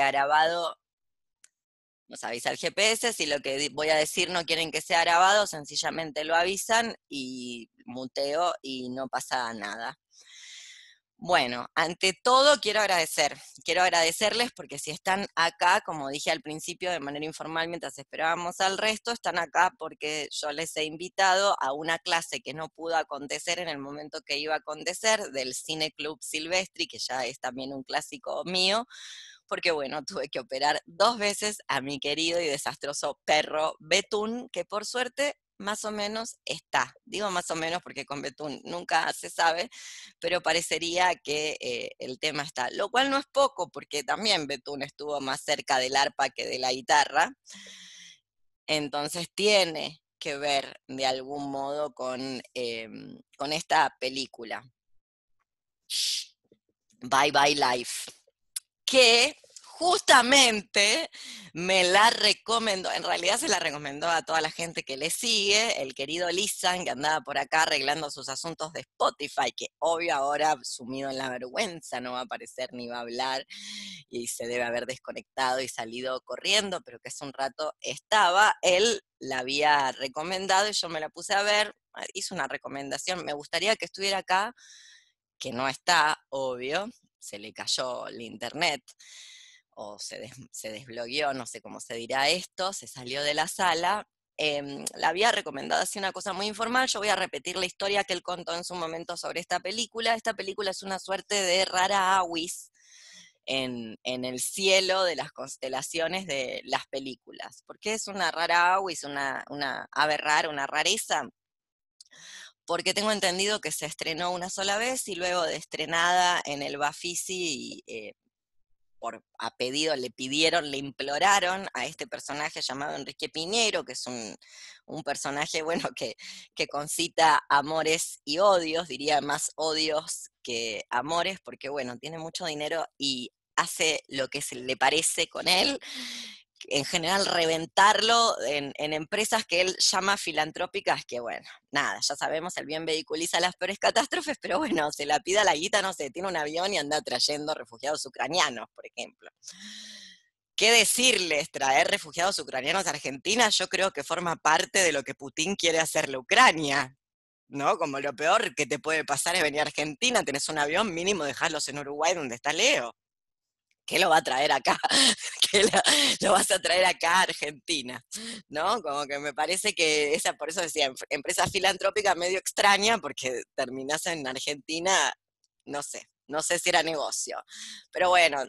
ha grabado, nos avisa el GPS, si lo que voy a decir no quieren que sea grabado, sencillamente lo avisan y muteo y no pasa nada. Bueno, ante todo quiero agradecer, quiero agradecerles porque si están acá, como dije al principio de manera informal mientras esperábamos al resto, están acá porque yo les he invitado a una clase que no pudo acontecer en el momento que iba a acontecer del Cine Club Silvestri, que ya es también un clásico mío, porque bueno, tuve que operar dos veces a mi querido y desastroso perro Betún, que por suerte más o menos está. Digo más o menos porque con Betún nunca se sabe, pero parecería que eh, el tema está. Lo cual no es poco, porque también Betún estuvo más cerca del arpa que de la guitarra. Entonces tiene que ver de algún modo con, em, con esta película. Bye Bye Life, que justamente me la recomendó, en realidad se la recomendó a toda la gente que le sigue, el querido Lisan, que andaba por acá arreglando sus asuntos de Spotify, que obvio ahora sumido en la vergüenza no va a aparecer ni va a hablar y se debe haber desconectado y salido corriendo, pero que hace un rato estaba, él la había recomendado y yo me la puse a ver, ah, hizo una recomendación, me gustaría que estuviera acá, que no está, obvio, se le cayó el internet o se, desbloqueó, no sé cómo se dirá esto, se salió de la sala, em, la había recomendado así una cosa muy informal, yo voy a repetir la historia que él contó en su momento sobre esta película. Esta película es una suerte de rara awis en, el cielo de las constelaciones de las películas. ¿Por qué es una rara awis, una, ave rara, una rareza? Porque tengo entendido que se estrenó una sola vez y luego de estrenada en el Bafisi eh, por, a pedido, le pidieron, le imploraron a este personaje llamado Enrique Piñero, que es un, un personaje, bueno, que, que, concita amores y odios, diría más odios que amores, porque, bueno, tiene mucho dinero y hace lo que se le parece con él en general reventarlo en, empresas que él llama filantrópicas, que bueno, nada, ya sabemos, el bien vehiculiza las peores catástrofes, pero bueno, se la pida la guita, no sé, tiene un avión y anda trayendo refugiados ucranianos, por ejemplo. ¿Qué decirles? Traer refugiados ucranianos a Argentina yo creo que forma parte de lo que Putin quiere hacerle a Ucrania, ¿no? Como lo peor que te puede pasar es venir a Argentina, tenés un avión mínimo, dejarlos en Uruguay donde está Leo. ¿qué lo va a traer acá? ¿Qué lo, vas a traer acá a Argentina? ¿No? Como que me parece que esa, por eso decía, empresa filantrópica medio extraña, porque terminás en Argentina, no sé, no sé si era negocio. Pero bueno,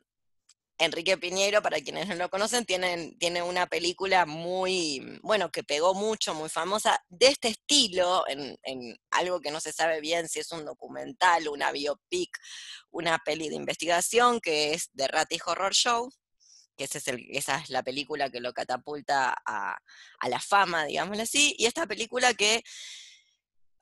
Enrique Piñeiro, para quienes no lo conocen, tiene, tiene una película muy, bueno, que pegó mucho, muy famosa, de este estilo, en, algo que no se sabe bien si es un documental, una biopic, una peli de investigación, que es The Ratty Horror Show, que es esa es la película que lo catapulta a, a la fama, digámoslo así, y esta película que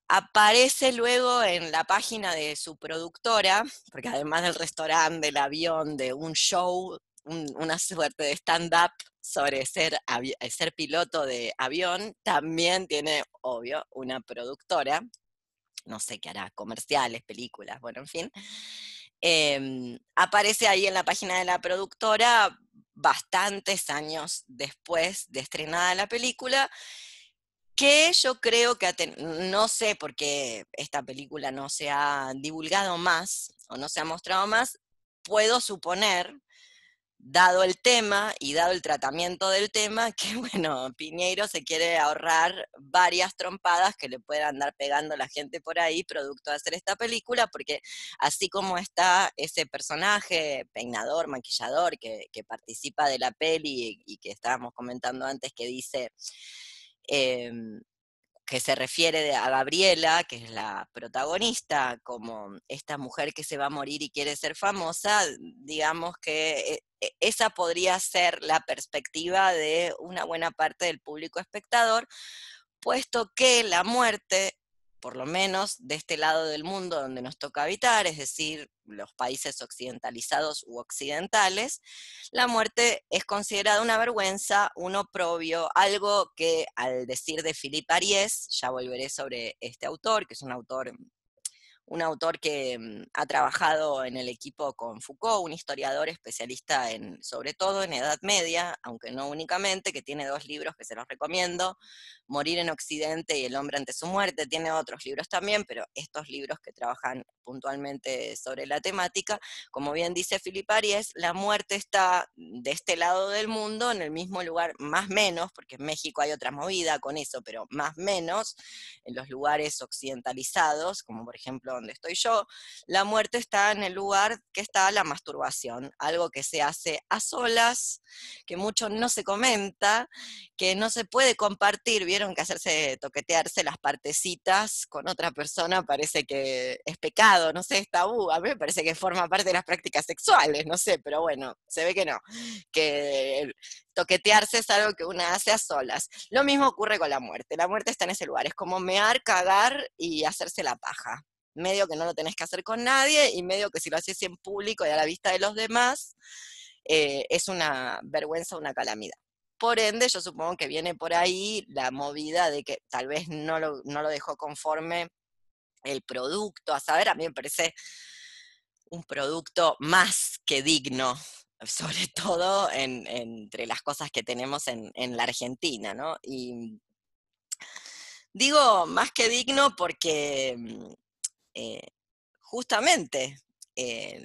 aparece luego en la página de su productora, porque además del restaurante, del avión, de un show, una suerte de stand-up sobre ser, ser piloto de avión, también tiene, obvio, una productora, no sé qué hará, comerciales, películas, bueno, en fin. Em, aparece ahí en la página de la productora bastantes años después de estrenada la película que yo creo que, no sé por qué esta película no se ha divulgado más o no se ha mostrado más, puedo suponer, dado el tema y dado el tratamiento del tema, que bueno, Piñeiro se quiere ahorrar varias trompadas que le pueda andar pegando la gente por ahí producto de hacer esta película, porque así como está ese personaje, peinador, maquillador, que, participa de la peli y que estábamos comentando antes, que dice Em, que se refiere a Gabriela, que es la protagonista, como esta mujer que se va a morir y quiere ser famosa, digamos que eh, e, esa podría ser la perspectiva de una buena parte del público espectador, puesto que la muerte por lo menos de este lado del mundo donde nos toca habitar, es decir, los países occidentalizados u occidentales, la muerte es considerada una vergüenza, un oprobio, algo que al decir de Philippe Aries, ya volveré sobre este autor, que es un autor un autor que mm, ha trabajado en el equipo con Foucault, un historiador especialista sobre todo en Edad Media, aunque no únicamente, que tiene dos libros que se los recomiendo, Morir en Occidente y El hombre ante su muerte, tiene otros libros también, pero estos libros que trabajan puntualmente sobre la temática, como bien dice Filipe Aries, la muerte está de este lado del mundo, en el mismo lugar, más menos, porque en México hay otra movida con eso, pero más menos, en los lugares occidentalizados, como por ejemplo donde estoy yo, la muerte está en el lugar que está la masturbación, algo que se hace a solas, que mucho no se comenta, que no se puede compartir, vieron que hacerse toquetearse las partecitas con otra persona parece que es pecado, no sé, es tabú, a mí me parece que forma parte de las prácticas sexuales, no sé, pero bueno, se ve que no, que toquetearse es algo que una hace a solas. Lo mismo ocurre con la muerte. La muerte está en ese lugar. Es como mear, cagar y hacerse la paja medio que no lo tenés que hacer con nadie y medio que si lo haces en público y a la vista de los demás, eh, es una vergüenza, una calamidad. Por ende, yo supongo que viene por ahí la movida de que tal vez no lo, dejó conforme el producto, a saber, a mí me parece un producto más que digno, sobre todo entre las cosas que tenemos en, en la Argentina, ¿no? Y digo más que digno porque mm, eh, justamente, eh,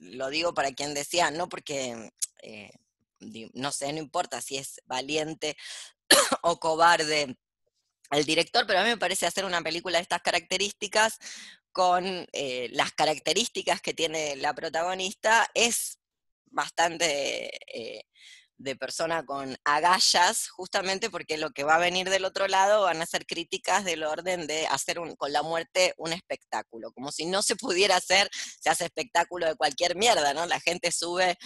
lo digo para quien decía, no porque, eh, no sé, no importa si es valiente o cobarde el director, pero a mí me parece hacer una película de estas características con las características que tiene la protagonista es bastante de persona con agallas, justamente porque lo que va a venir del otro lado van a ser críticas del orden de hacer un, con la muerte un espectáculo, como si no se pudiera hacer, se hace espectáculo de cualquier mierda, ¿no? La gente sube,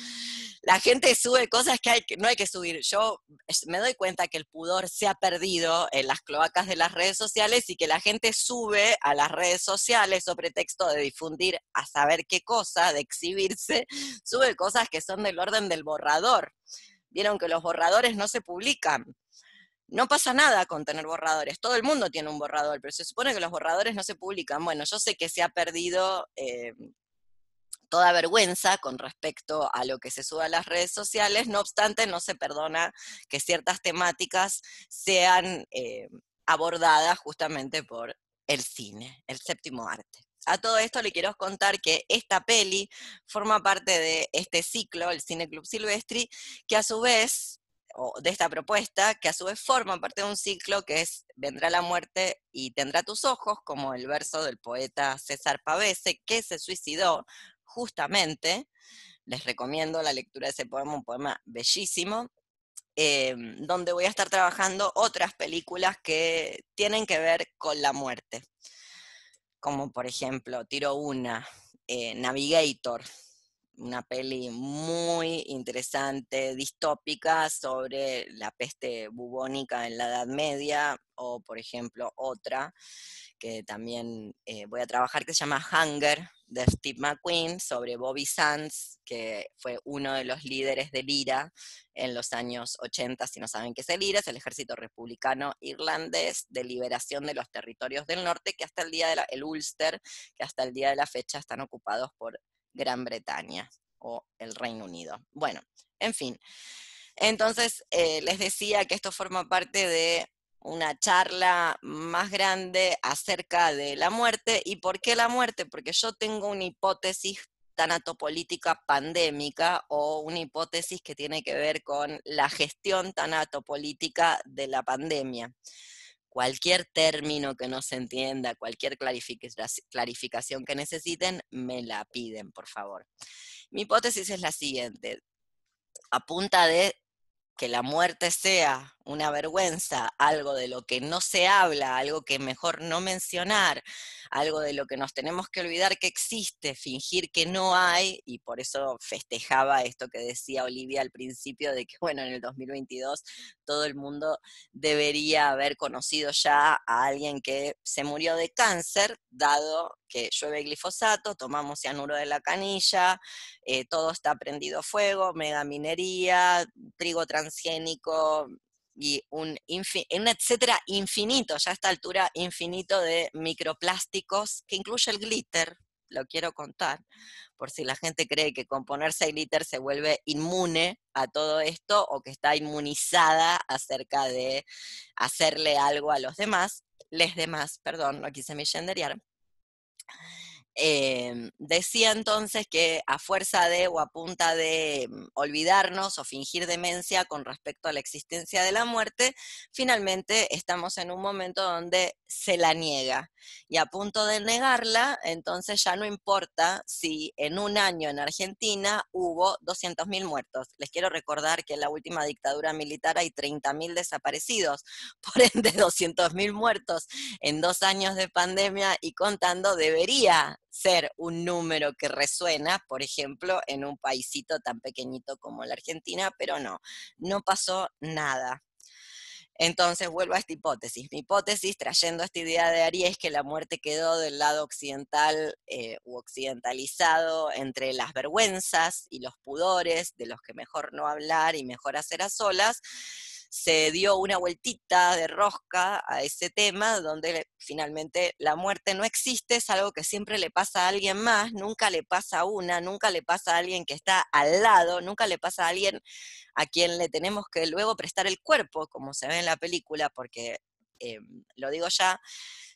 la gente sube cosas que, hay, que no hay que subir. Yo me doy cuenta que el pudor se ha perdido en las cloacas de las redes sociales y que la gente sube a las redes sociales sobre texto de difundir a saber qué cosa, de exhibirse, sube cosas que son del orden del borrador. Vieron que los borradores no se publican. No pasa nada con tener borradores, todo el mundo tiene un borrador, pero se supone que los borradores no se publican. Bueno, yo sé que se ha perdido eh, toda vergüenza con respecto a lo que se suba a las redes sociales, no obstante, no se perdona que ciertas temáticas sean eh, abordadas justamente por el cine, el séptimo arte. A todo esto le quiero contar que esta peli forma parte de este ciclo, el Cine Club Silvestri, que a su vez, o de esta propuesta, que a su vez forma parte de un ciclo que es Vendrá la muerte y tendrá tus ojos, como el verso del poeta César Pavese, que se suicidó justamente. Les recomiendo la lectura de ese poema, un poema bellísimo. Eh, donde voy a estar trabajando otras películas que tienen que ver con la muerte como por ejemplo, tiro una, eh, Navigator, una peli muy interesante, distópica, sobre la peste bubónica en la Edad Media, o por ejemplo otra, que también eh, voy a trabajar, que se llama Hunger, de Steve McQueen, sobre Bobby Sands, que fue uno de los líderes del IRA en los años 80, si no saben qué es el IRA, es el Ejército Republicano Irlandés de Liberación de los Territorios del Norte, que hasta el día de la, el Ulster, que hasta el día de la fecha están ocupados por Gran Bretaña o el Reino Unido. Bueno, en fin. Entonces, eh, les decía que esto forma parte de una charla más grande acerca de la muerte. ¿Y por qué la muerte? Porque yo tengo una hipótesis tanatopolítica pandémica o una hipótesis que tiene que ver con la gestión tanatopolítica de la pandemia. Cualquier término que no se entienda, cualquier clarificación que necesiten, me la piden, por favor. Mi hipótesis es la siguiente. Apunta de que la muerte sea una vergüenza, algo de lo que no se habla, algo que mejor no mencionar, algo de lo que nos tenemos que olvidar que existe, fingir que no hay, y por eso festejaba esto que decía Olivia al principio de que, bueno, en el 2022 todo el mundo debería haber conocido ya a alguien que se murió de cáncer, dado que llueve glifosato, tomamos cianuro de la canilla, eh, todo está prendido fuego, megaminería, trigo transgénico, y un, etcétera infinito, ya a esta altura infinito de microplásticos, que incluye el glitter, lo quiero contar, por si la gente cree que con ponerse glitter se vuelve inmune a todo esto o que está inmunizada acerca de hacerle algo a los demás, les demás, perdón, no quise me genderear. Em, decía entonces que a fuerza de o a punta de mm, olvidarnos o fingir demencia con respecto a la existencia de la muerte, finalmente estamos en un momento donde se la niega. Y a punto de negarla, entonces ya no importa si en un año en Argentina hubo 200.000 muertos. Les quiero recordar que en la última dictadura militar hay 30.000 desaparecidos, por ende 200.000 muertos en dos años de pandemia y contando debería ser un número que resuena, por ejemplo, en un paisito tan pequeñito como la Argentina, pero no, no pasó nada. Entonces vuelvo a esta hipótesis. Mi hipótesis, trayendo esta idea de Aries, que la muerte quedó del lado occidental eh, u occidentalizado entre las vergüenzas y los pudores, de los que mejor no hablar y mejor hacer a solas, se dio una vueltita de rosca a ese tema, donde finalmente la muerte no existe, es algo que siempre le pasa a alguien más, nunca le pasa a una, nunca le pasa a alguien que está al lado, nunca le pasa a alguien a quien le tenemos que luego prestar el cuerpo, como se ve en la película, porque em, lo digo ya,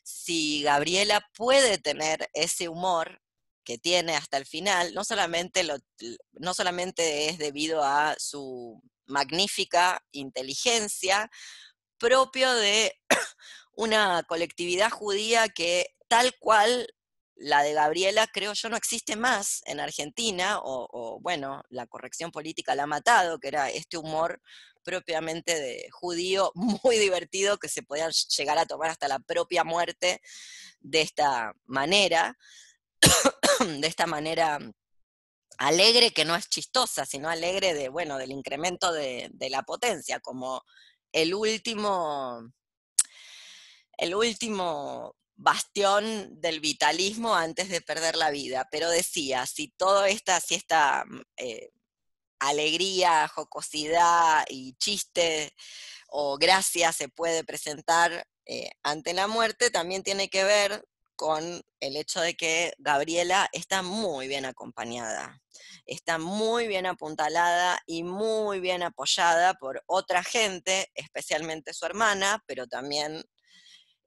si Gabriela puede tener ese humor que tiene hasta el final, no solamente, no solamente es debido a su magnífica inteligencia propio de una colectividad judía que tal cual la de Gabriela, creo yo, no existe más en Argentina, o, bueno, la corrección política la ha matado, que era este humor propiamente de judío muy divertido que se podía llegar a tomar hasta la propia muerte de esta manera, de esta manera alegre que no es chistosa, sino alegre de, bueno, del incremento de, la potencia, como el último, el último bastión del vitalismo antes de perder la vida. Pero decía, si toda esta, si mm, eh, alegría, jocosidad y chiste o gracia se puede presentar eh, ante la muerte, también tiene que ver con el hecho de que Gabriela está muy bien acompañada, está muy bien apuntalada y muy bien apoyada por otra gente, especialmente su hermana, pero también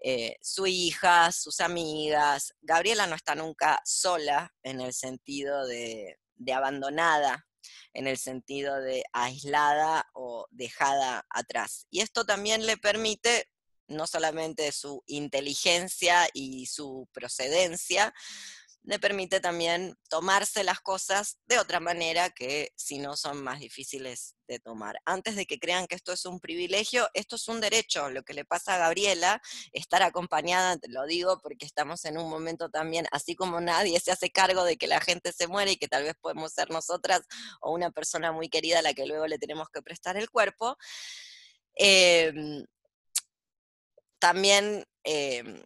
eh, su hija, sus amigas. Gabriela no está nunca sola en el sentido de, de abandonada, en el sentido de aislada o dejada atrás. Y esto también le permite no solamente su inteligencia y su procedencia, le permite también tomarse las cosas de otra manera que si no son más difíciles de tomar. Antes de que crean que esto es un privilegio, esto es un derecho. Lo que le pasa a Gabriela, estar acompañada, te lo digo porque estamos en un momento también, así como nadie se hace cargo de que la gente se muere y que tal vez podemos ser nosotras o una persona muy querida a la que luego le tenemos que prestar el cuerpo. Em, también em,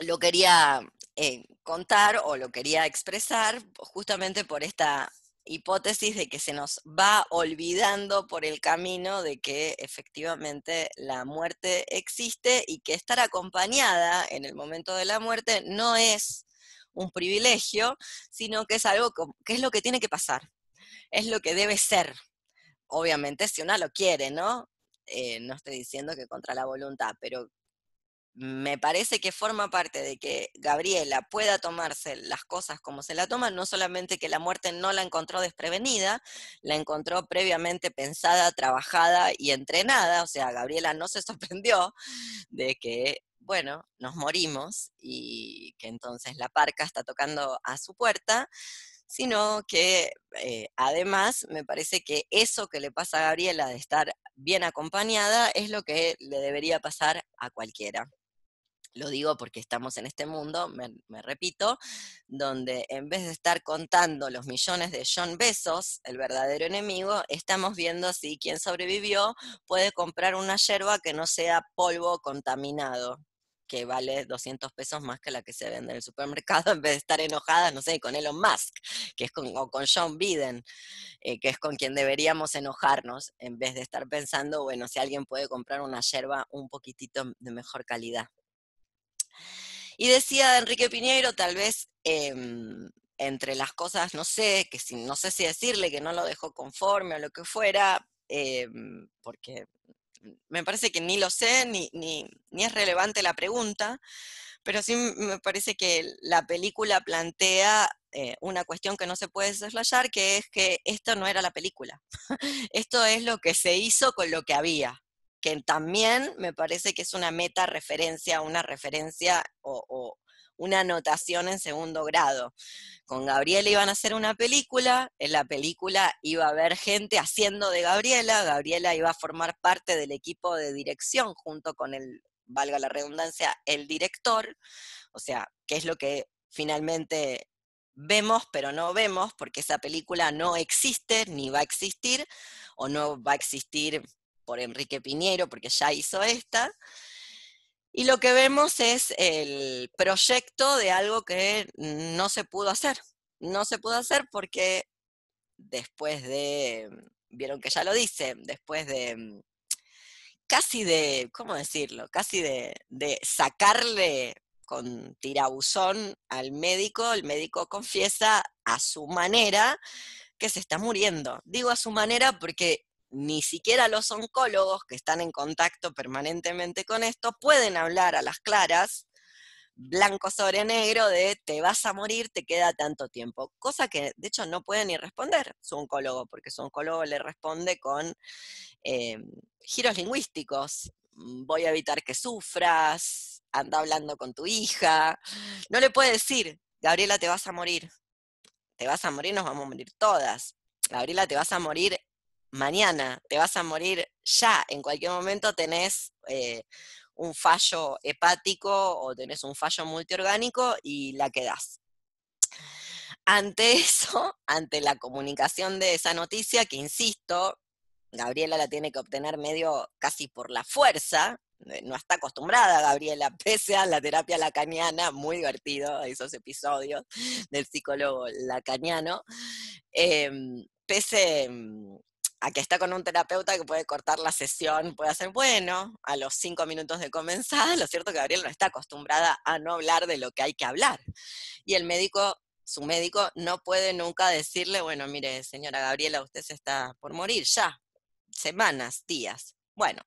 lo quería eh, contar o lo quería expresar justamente por esta hipótesis de que se nos va olvidando por el camino de que efectivamente la muerte existe y que estar acompañada en el momento de la muerte no es un privilegio, sino que es algo que es lo que tiene que pasar, es lo que debe ser. Obviamente si una lo quiere, ¿no? Eh, no estoy diciendo que contra la voluntad, pero me parece que forma parte de que Gabriela pueda tomarse las cosas como se la toma, no solamente que la muerte no la encontró desprevenida, la encontró previamente pensada, trabajada y entrenada, o sea, Gabriela no se sorprendió de que, bueno, nos morimos y que entonces la parca está tocando a su puerta, sino que eh, además me parece que eso que le pasa a Gabriela de estar bien acompañada es lo que le debería pasar a cualquiera. Lo digo porque estamos en este mundo, me, repito, donde en vez de estar contando los millones de John Besos, el verdadero enemigo, estamos viendo si quien sobrevivió puede comprar una yerba que no sea polvo contaminado que vale 200 pesos más que la que se vende en el supermercado, en vez de estar enojadas, no sé, con Elon Musk, que es con, o con John Biden, eh, que es con quien deberíamos enojarnos, en vez de estar pensando, bueno, si alguien puede comprar una yerba un poquitito de mejor calidad. Y decía Enrique Piñeiro, tal vez em, entre las cosas, no sé, que si, no sé si decirle que no lo dejó conforme o lo que fuera, em, porque me parece que ni lo sé, ni, es relevante la pregunta, pero sí me parece que la película plantea eh, una cuestión que no se puede deslayar, que es que esto no era la película. esto es lo que se hizo con lo que había, que también me parece que es una meta referencia, una referencia o, una anotación en segundo grado. Con Gabriela iban a hacer una película, en la película iba a haber gente haciendo de Gabriela, Gabriela iba a formar parte del equipo de dirección junto con el, valga la redundancia, el director, o sea, qué es lo que finalmente vemos pero no vemos porque esa película no existe ni va a existir o no va a existir por Enrique Piñero porque ya hizo esta. Y lo que vemos es el proyecto de algo que no se pudo hacer. No se pudo hacer porque después de, vieron que ya lo dice, después de mm, casi de, ¿cómo decirlo? Casi de, sacarle con tirabuzón al médico, el médico confiesa a su manera que se está muriendo. Digo a su manera porque ni siquiera los oncólogos que están en contacto permanentemente con esto pueden hablar a las claras, blanco sobre negro, de te vas a morir, te queda tanto tiempo. Cosa que de hecho no puede ni responder su oncólogo, porque su oncólogo le responde con eh, giros lingüísticos. Mm, Voy a evitar que sufras, anda hablando con tu hija. No le puede decir, Gabriela, te vas a morir. Te vas a morir, nos vamos a morir todas. Gabriela, te vas a morir mañana, te vas a morir ya, en cualquier momento tenés eh, un fallo hepático o tenés un fallo multiorgánico y la quedás. Ante eso, ante la comunicación de esa noticia, que insisto, Gabriela la tiene que obtener medio casi por la fuerza, eh, no está acostumbrada Gabriela, pese a la terapia lacaniana, muy divertido esos episodios del psicólogo lacaniano, em, pese em, a que está con un terapeuta que puede cortar la sesión, puede hacer, bueno, a los cinco minutos de comenzada, lo cierto que Gabriela no está acostumbrada a no hablar de lo que hay que hablar. Y el médico, su médico, no puede nunca decirle, bueno, mire, señora Gabriela, usted se está por morir ya, semanas, días. Bueno,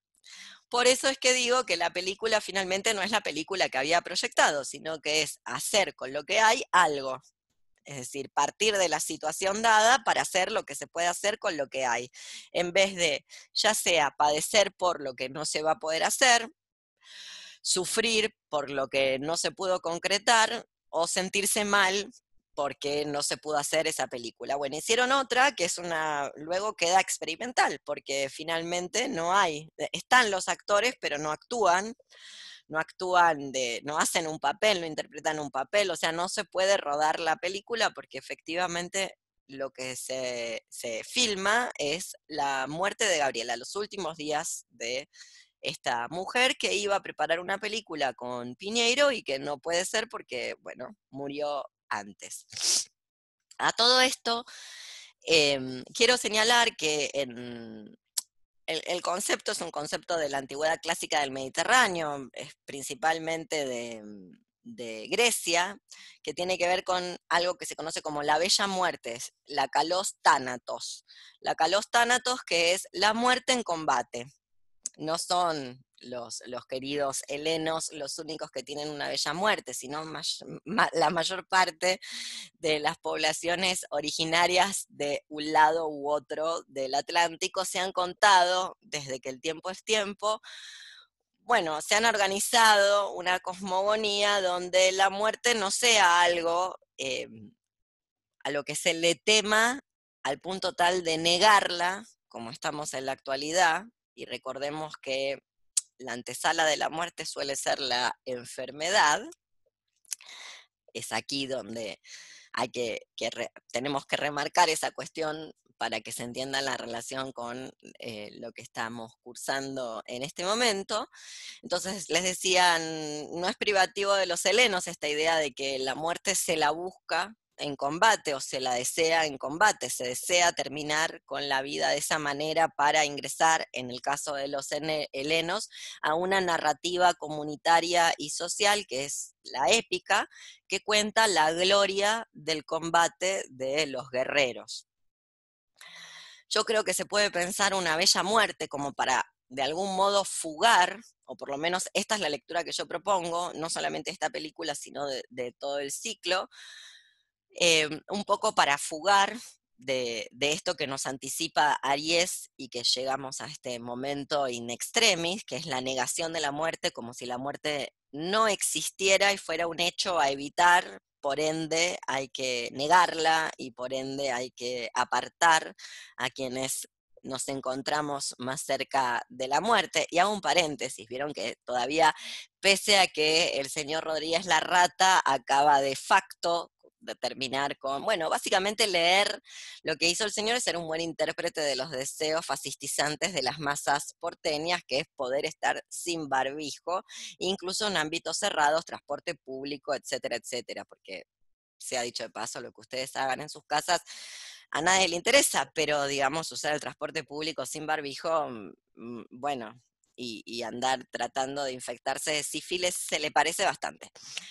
por eso es que digo que la película finalmente no es la película que había proyectado, sino que es hacer con lo que hay algo es decir, partir de la situación dada para hacer lo que se puede hacer con lo que hay, en vez de ya sea padecer por lo que no se va a poder hacer, sufrir por lo que no se pudo concretar o sentirse mal porque no se pudo hacer esa película. Bueno, hicieron otra que es una, luego queda experimental, porque finalmente no hay, están los actores, pero no actúan no actúan de, no hacen un papel, no interpretan un papel, o sea, no se puede rodar la película porque efectivamente lo que se, filma es la muerte de Gabriela, los últimos días de esta mujer que iba a preparar una película con Piñeiro y que no puede ser porque, bueno, murió antes. A todo esto, em, quiero señalar que en, el, concepto es un concepto de la antigüedad clásica del Mediterráneo, es principalmente mm, de, Grecia, que tiene que ver con algo que se conoce como la bella muerte, la calos tánatos. La calos tánatos que es la muerte en combate. No son los, queridos helenos los únicos que tienen una bella muerte, sino la mayor parte de las poblaciones originarias de un lado u otro del Atlántico se han contado desde que el tiempo es tiempo. Bueno, se han organizado una cosmogonía donde la muerte no sea algo eh, a lo que se le tema al punto tal de negarla, como estamos en la actualidad, y recordemos que la antesala de la muerte suele ser la enfermedad. Es aquí donde hay que, tenemos que remarcar esa cuestión para que se entienda la relación con eh, lo que estamos cursando en este momento. Entonces, les decían, no es privativo de los helenos esta idea de que la muerte se la busca en combate o se la desea en combate, se desea terminar con la vida de esa manera para ingresar, en el caso de los helenos, a una narrativa comunitaria y social que es la épica, que cuenta la gloria del combate de los guerreros. Yo creo que se puede pensar una bella muerte como para de algún modo fugar, o por lo menos esta es la lectura que yo propongo, no solamente esta película, sino de, de todo el ciclo, Em, un poco para fugar de, de, esto que nos anticipa Aries y que llegamos a este momento in extremis, que es la negación de la muerte, como si la muerte no existiera y fuera un hecho a evitar, por ende hay que negarla y por ende hay que apartar a quienes nos encontramos más cerca de la muerte. Y hago un paréntesis, vieron que todavía, pese a que el señor Rodríguez la rata acaba de facto terminar con, bueno, básicamente leer lo que hizo el señor es ser un buen intérprete de los deseos fascistizantes de las masas porteñas, que es poder estar sin barbijo, incluso en ámbitos cerrados, transporte público, etcétera, etcétera, porque se ha dicho de paso, lo que ustedes hagan en sus casas a nadie le interesa, pero digamos, usar el transporte público sin barbijo, mm, mm, bueno, y, andar tratando de infectarse de sífilis se le parece bastante.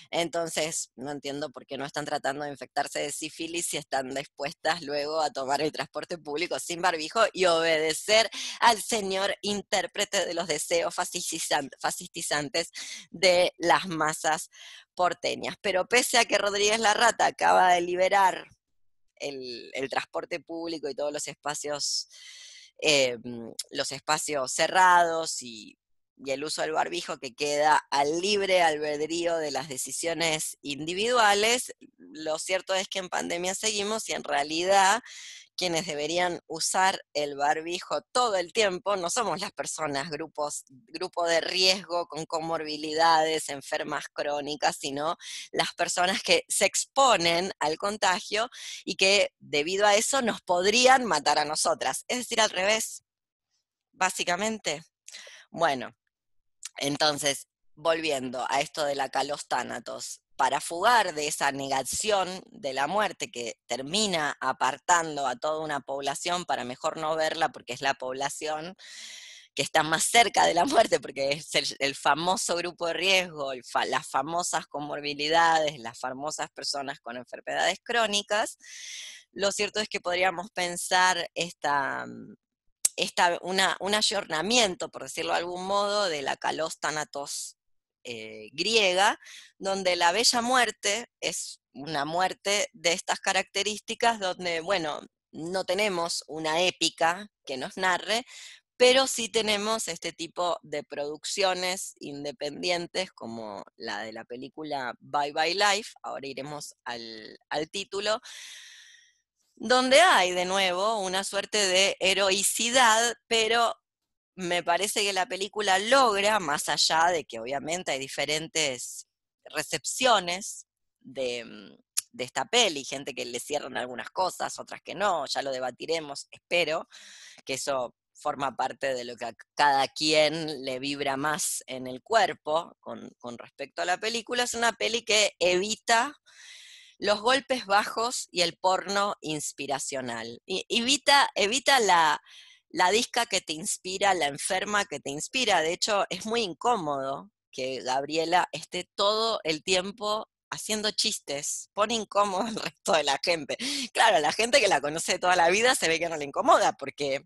Entonces, no entiendo por qué no están tratando de infectarse de sífilis si están dispuestas luego a tomar el transporte público sin barbijo y obedecer al señor intérprete de los deseos fascistizantes de las masas porteñas. Pero pese a que Rodríguez Larrata acaba de liberar el transporte público y todos los espacios eh, los espacios cerrados y y el uso del barbijo que queda al libre albedrío de las decisiones individuales, lo cierto es que en pandemia seguimos y en realidad quienes deberían usar el barbijo todo el tiempo no somos las personas, grupos, grupo de riesgo con comorbilidades, enfermas crónicas, sino las personas que se exponen al contagio y que debido a eso nos podrían matar a nosotras. Es decir, al revés, básicamente. Bueno, entonces, volviendo a esto de la calostánatos, para fugar de esa negación de la muerte que termina apartando a toda una población para mejor no verla porque es la población que está más cerca de la muerte, porque es el, famoso grupo de riesgo, las famosas comorbilidades, las famosas personas con enfermedades crónicas, lo cierto es que podríamos pensar esta, mm, un ayornamiento, por decirlo de algún modo, de la calos eh, griega, donde la bella muerte es una muerte de estas características, donde, bueno, no tenemos una épica que nos narre, pero sí tenemos este tipo de producciones independientes como la de la película Bye Bye Life, ahora iremos al título, donde hay de nuevo una suerte de heroicidad, pero me parece que la película logra, más allá de que obviamente hay diferentes recepciones mm, de, esta peli, gente que le cierran algunas cosas, otras que no, ya lo debatiremos, espero que eso forma parte de lo que a cada quien le vibra más en el cuerpo con, con respecto a la película. Es una peli que evita los golpes bajos y el porno inspiracional. evita, evita la, la disca que te inspira, la enferma que te inspira. De hecho, es muy incómodo que Gabriela esté todo el tiempo haciendo chistes, pone incómodo al resto de la gente. Claro, la gente que la conoce toda la vida se ve que no le incomoda porque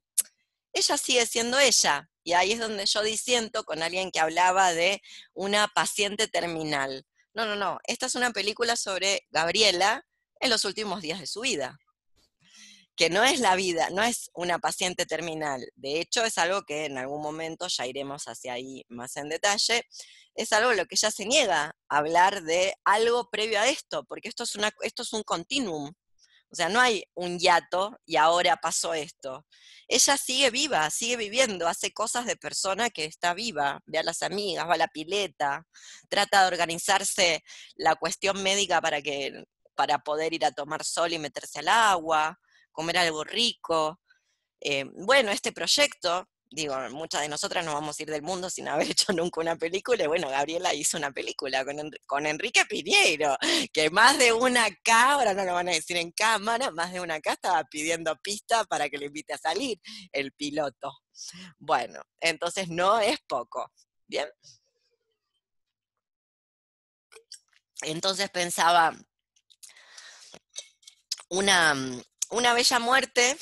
ella sigue siendo ella. Y ahí es donde yo disiento con alguien que hablaba de una paciente terminal. No, no, no. Esta es una película sobre Gabriela en los últimos días de su vida. Que no es la vida, no es una paciente terminal. De hecho, es algo que en algún momento ya iremos hacia ahí más en detalle. Es algo lo que ya se niega a hablar de algo previo a esto, porque esto es, una, esto es un continuum. O sea, no hay un yato y ahora pasó esto. Ella sigue viva, sigue viviendo, hace cosas de persona que está viva. Ve a las amigas, va a la pileta, trata de organizarse la cuestión médica para, que, para poder ir a tomar sol y meterse al agua, comer algo rico. Eh, bueno, este proyecto digo, muchas de nosotras nos vamos a ir del mundo sin haber hecho nunca una película, y bueno, Gabriela hizo una película con, Enrique Pinheiro, que más de una acá, ahora no lo van a decir en cámara, más de una acá estaba pidiendo pista para que le invite a salir el piloto. Bueno, entonces no es poco, ¿bien? Entonces pensaba, una, una bella muerte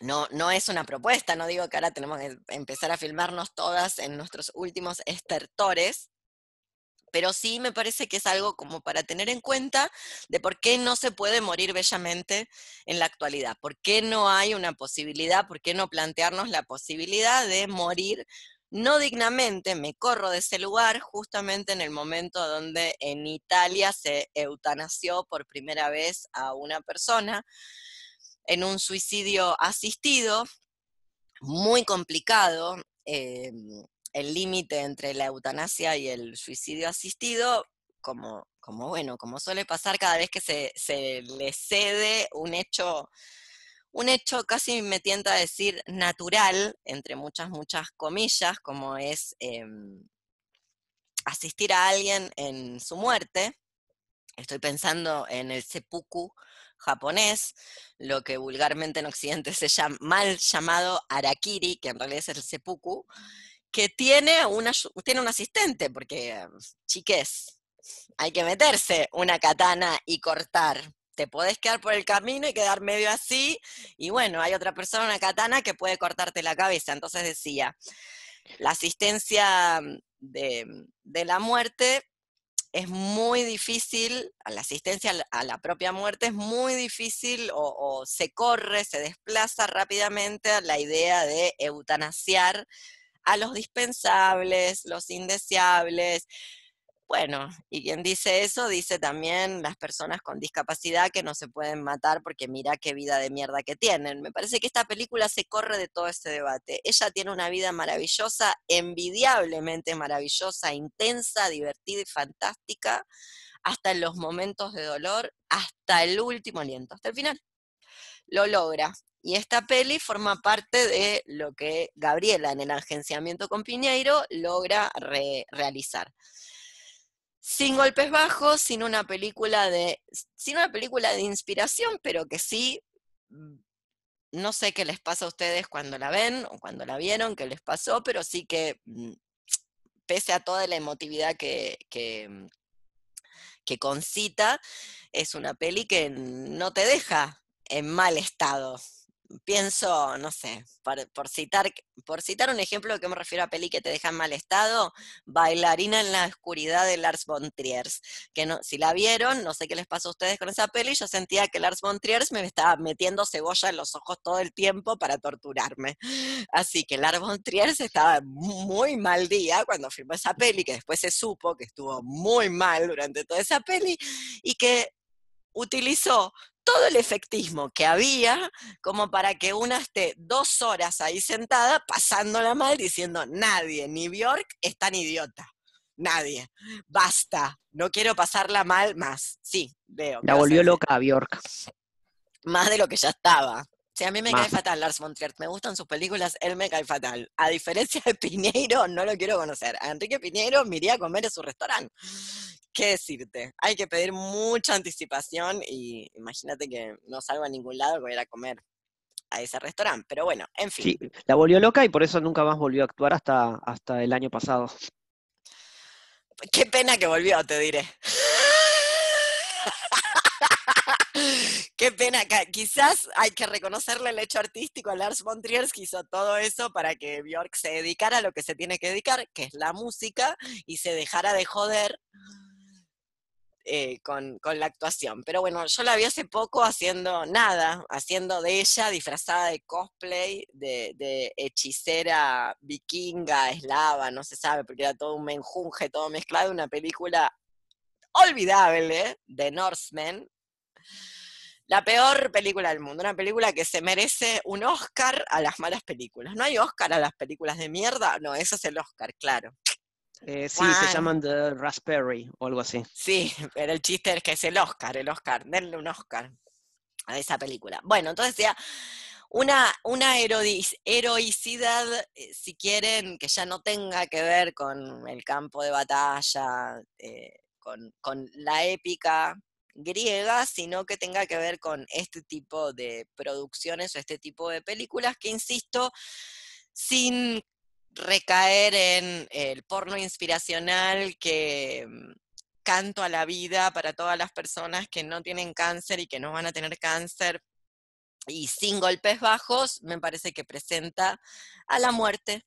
no, no es una propuesta, no digo que ahora tenemos que empezar a filmarnos todas en nuestros últimos estertores, pero sí me parece que es algo como para tener en cuenta de por qué no se puede morir bellamente en la actualidad, por qué no hay una posibilidad, por qué no plantearnos la posibilidad de morir no dignamente, me corro de ese lugar justamente en el momento donde en Italia se eutanasió por primera vez a una persona en un suicidio asistido, muy complicado. Eh, el límite entre la eutanasia y el suicidio asistido, como, como bueno, como suele pasar cada vez que se, le cede un hecho, un hecho casi me tienta a decir natural, entre muchas, muchas comillas, como es eh, asistir a alguien en su muerte. Estoy pensando en el seppuku japonés, lo que vulgarmente en Occidente se llama mal llamado Arakiri, que en realidad es el seppuku, que tiene, una, tiene un asistente, porque chiques, hay que meterse una katana y cortar. Te podés quedar por el camino y quedar medio así, y bueno, hay otra persona, una katana, que puede cortarte la cabeza. Entonces decía, la asistencia de, de la muerte es muy difícil, la asistencia a la propia muerte es muy difícil o, se corre, se desplaza rápidamente a la idea de eutanasiar a los dispensables, los indeseables, bueno, y quien dice eso dice también las personas con discapacidad que no se pueden matar porque mira qué vida de mierda que tienen. Me parece que esta película se corre de todo este debate. Ella tiene una vida maravillosa, envidiablemente maravillosa, intensa, divertida y fantástica, hasta en los momentos de dolor, hasta el último aliento, hasta el final. Lo logra. Y esta peli forma parte de lo que Gabriela en el agenciamiento con Piñeiro logra realizar sin golpes bajos, sin una película de, sin una película de inspiración, pero que sí, mm, no sé qué les pasa a ustedes cuando la ven o cuando la vieron, qué les pasó, pero sí que mm, pese a toda la emotividad que, que, mm, que concita, es una peli que no te deja en mal estado, pienso, no sé, por, citar, por citar un ejemplo de que me refiero a peli que te deja en mal estado, Bailarina en la oscuridad de Lars von Trier, que no, si la vieron, no sé qué les pasó a ustedes con esa peli, yo sentía que Lars von Trier me estaba metiendo cebolla en los ojos todo el tiempo para torturarme. Así que Lars von Trier estaba muy mal día cuando firmó esa peli, que después se supo que estuvo muy mal durante toda esa peli, y que utilizó todo el efectismo que había como para que una esté dos horas ahí sentada pasándola mal diciendo, nadie, ni Bjork es tan idiota. Nadie. Basta. No quiero pasarla mal más. Sí, veo. La volvió loca a Bjork. Más de lo que ya estaba. Sí, a mí me cae fatal Lars von Me gustan sus películas, él me cae fatal. A diferencia de Piñeiro, no lo quiero conocer. A Enrique Piñeiro me iría a comer en su restaurante. ¿Qué decirte? Hay que pedir mucha anticipación y imagínate que no salgo a ningún lado voy a ir a comer a ese restaurante. Pero bueno, en fin. Sí, la volvió loca y por eso nunca más volvió a actuar hasta, hasta el año pasado. Qué pena que volvió, te diré. Qué pena, quizás hay que reconocerle el hecho artístico a Lars von que hizo todo eso para que Björk se dedicara a lo que se tiene que dedicar, que es la música, y se dejara de joder eh, con, la actuación. Pero bueno, yo la vi hace poco haciendo nada, haciendo de ella disfrazada de cosplay, de, hechicera vikinga, eslava, no se sabe, porque era todo un menjunje, todo mezclado, una película olvidable ¿eh? de Norsemen. La peor película del mundo, una película que se merece un Oscar a las malas películas. ¿No hay Oscar a las películas de mierda? No, eso es el Oscar, claro. Eh, sí, se llaman The Raspberry o algo así. Sí, pero el chiste es que es el Oscar, el Oscar, denle un Oscar a esa película. Bueno, entonces ya una, una heroicidad, eh, si quieren, que ya no tenga que ver con el campo de batalla, eh, con, con, la épica, griega, sino que tenga que ver con este tipo de producciones o este tipo de películas que, insisto, sin recaer en el porno inspiracional que mm, canto a la vida para todas las personas que no tienen cáncer y que no van a tener cáncer y sin golpes bajos, me parece que presenta a la muerte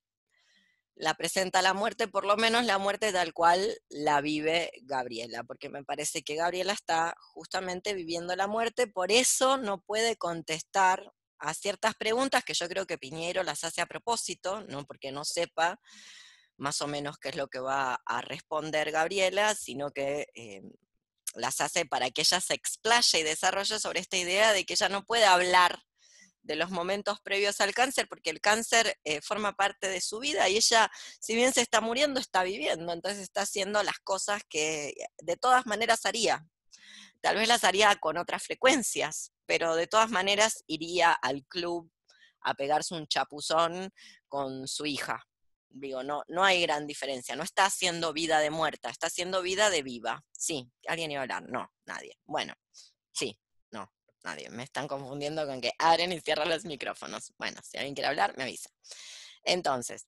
la presenta la muerte, por lo menos la muerte tal cual la vive Gabriela, porque me parece que Gabriela está justamente viviendo la muerte, por eso no puede contestar a ciertas preguntas que yo creo que Piñero las hace a propósito, no porque no sepa más o menos qué es lo que va a responder Gabriela, sino que eh, las hace para que ella se explaye y desarrolle sobre esta idea de que ella no puede hablar de los momentos previos al cáncer, porque el cáncer eh, forma parte de su vida y ella, si bien se está muriendo, está viviendo, entonces está haciendo las cosas que de todas maneras haría. Tal vez las haría con otras frecuencias, pero de todas maneras iría al club a pegarse un chapuzón con su hija. Digo, no, no hay gran diferencia, no está haciendo vida de muerta, está haciendo vida de viva. Sí, alguien iba a hablar, no, nadie. Bueno, sí, nadie, me están confundiendo con que abren y cierran los micrófonos. Bueno, si alguien quiere hablar, me avisa. Entonces,